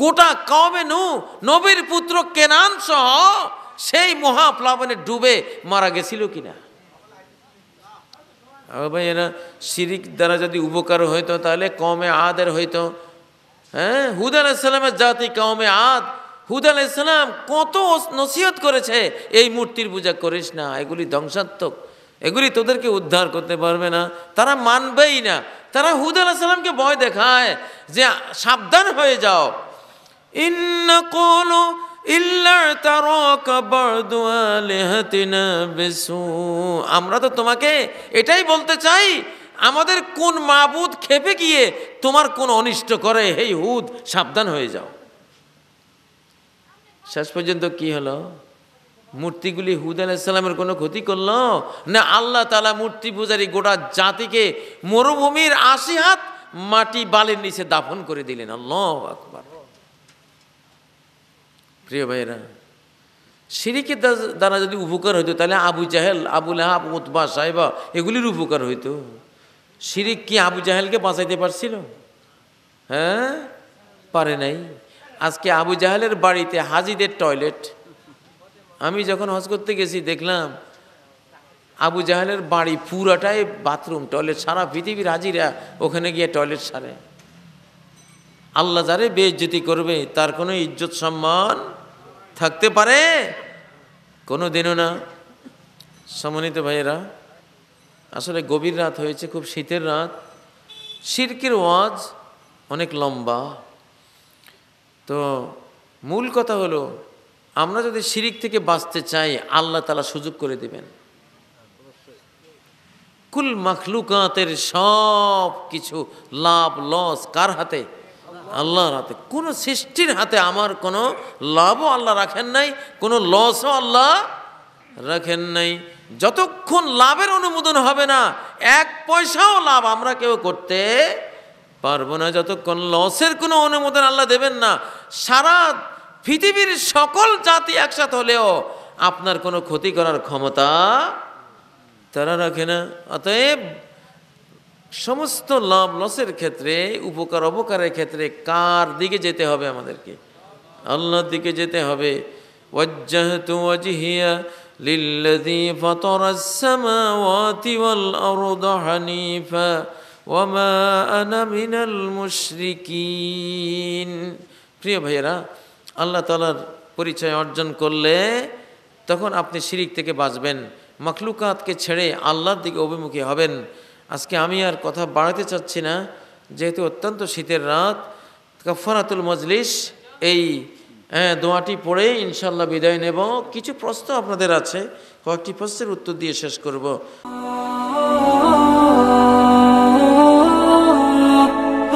গোটা কমে নু নবীর পুত্র কেনান সহ সেই মহাপ্লাবনে ডুবে মারা গেছিল কিনা এরা শিরিক দ্বারা যদি উপকার হইতো তাহলে কমে আদের হইতো হ্যাঁ হুদ ইসলামের জাতি কমে আদ হুদ আলাইসাল্লাম কত নসিহত করেছে এই মূর্তির পূজা করিস না এগুলি ধ্বংসাত্মক এগুলি তোদেরকে উদ্ধার করতে পারবে না তারা মানবেই না তারা হুদ আলাইসাল্লামকে ভয় দেখায় যে সাবধান হয়ে যাও ইন্না কোনো আমরা তো তোমাকে এটাই বলতে চাই আমাদের কোন মাবুদ খেপে গিয়ে তোমার কোন অনিষ্ট করে হেই হুদ সাবধান হয়ে যাও শেষ পর্যন্ত কি হলো মূর্তিগুলি হুদ আলাহিসাল্লামের কোনো ক্ষতি করল না আল্লাহ তালা মূর্তি পূজারি গোটা জাতিকে মরুভূমির আশি হাত মাটি বালির নিচে দাফন করে দিলেন আল্লাহ আকবর প্রিয় ভাইরা সিরিকের দ্বারা যদি উপকার হইতো তাহলে আবু জাহেল আবু লাহাব উতবা সাহেবা এগুলির উপকার হইতো সিরিক কি আবু জাহেলকে বাঁচাইতে পারছিল হ্যাঁ পারে নাই আজকে আবু জাহেলের বাড়িতে হাজিদের টয়লেট আমি যখন হজ করতে গেছি দেখলাম আবু জাহেলের বাড়ি পুরাটাই বাথরুম টয়লেট সারা পৃথিবীর হাজিরা ওখানে গিয়ে টয়লেট সারে আল্লাহ যারে বেজ্জতি করবে তার কোনো ইজ্জত সম্মান থাকতে পারে কোনো দিনও না সমন্বিত ভাইয়েরা আসলে গভীর রাত হয়েছে খুব শীতের রাত সিরকির ওয়াজ অনেক লম্বা তো মূল কথা হলো আমরা যদি সিরিক থেকে বাঁচতে চাই আল্লাহ তালা সুযোগ করে দেবেন কুল মাখলুকাতের সব কিছু লাভ লস কার হাতে আল্লাহর হাতে কোনো সৃষ্টির হাতে আমার কোনো লাভও আল্লাহ রাখেন নাই কোনো লসও আল্লাহ রাখেন নাই যতক্ষণ লাভের অনুমোদন হবে না এক পয়সাও লাভ আমরা কেউ করতে পারবো না যতক্ষণ লসের কোনো অনুমোদন আল্লাহ দেবেন না সারা পৃথিবীর সকল জাতি একসাথে হলেও আপনার কোনো ক্ষতি করার ক্ষমতা তারা রাখে না অতএব সমস্ত লাভ লসের ক্ষেত্রে উপকার অপকারের ক্ষেত্রে কার দিকে যেতে হবে আমাদেরকে আল্লাহর দিকে যেতে হবে ওয়াজ্জাহতু ওয়াজহিয়া মিনাল প্রিয় ভাইয়েরা আল্লাহ তাআলার পরিচয় অর্জন করলে তখন আপনি শিরিক থেকে বাঁচবেন মখলুকাতকে ছেড়ে আল্লাহর দিকে অভিমুখী হবেন আজকে আমি আর কথা বাড়াতে চাচ্ছি না যেহেতু অত্যন্ত শীতের রাত কফরাতুল মজলিস এই দোয়াটি পড়ে ইনশাল্লাহ বিদায় নেব কিছু প্রশ্ন আপনাদের আছে কয়েকটি প্রশ্নের উত্তর দিয়ে শেষ করব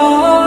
Oh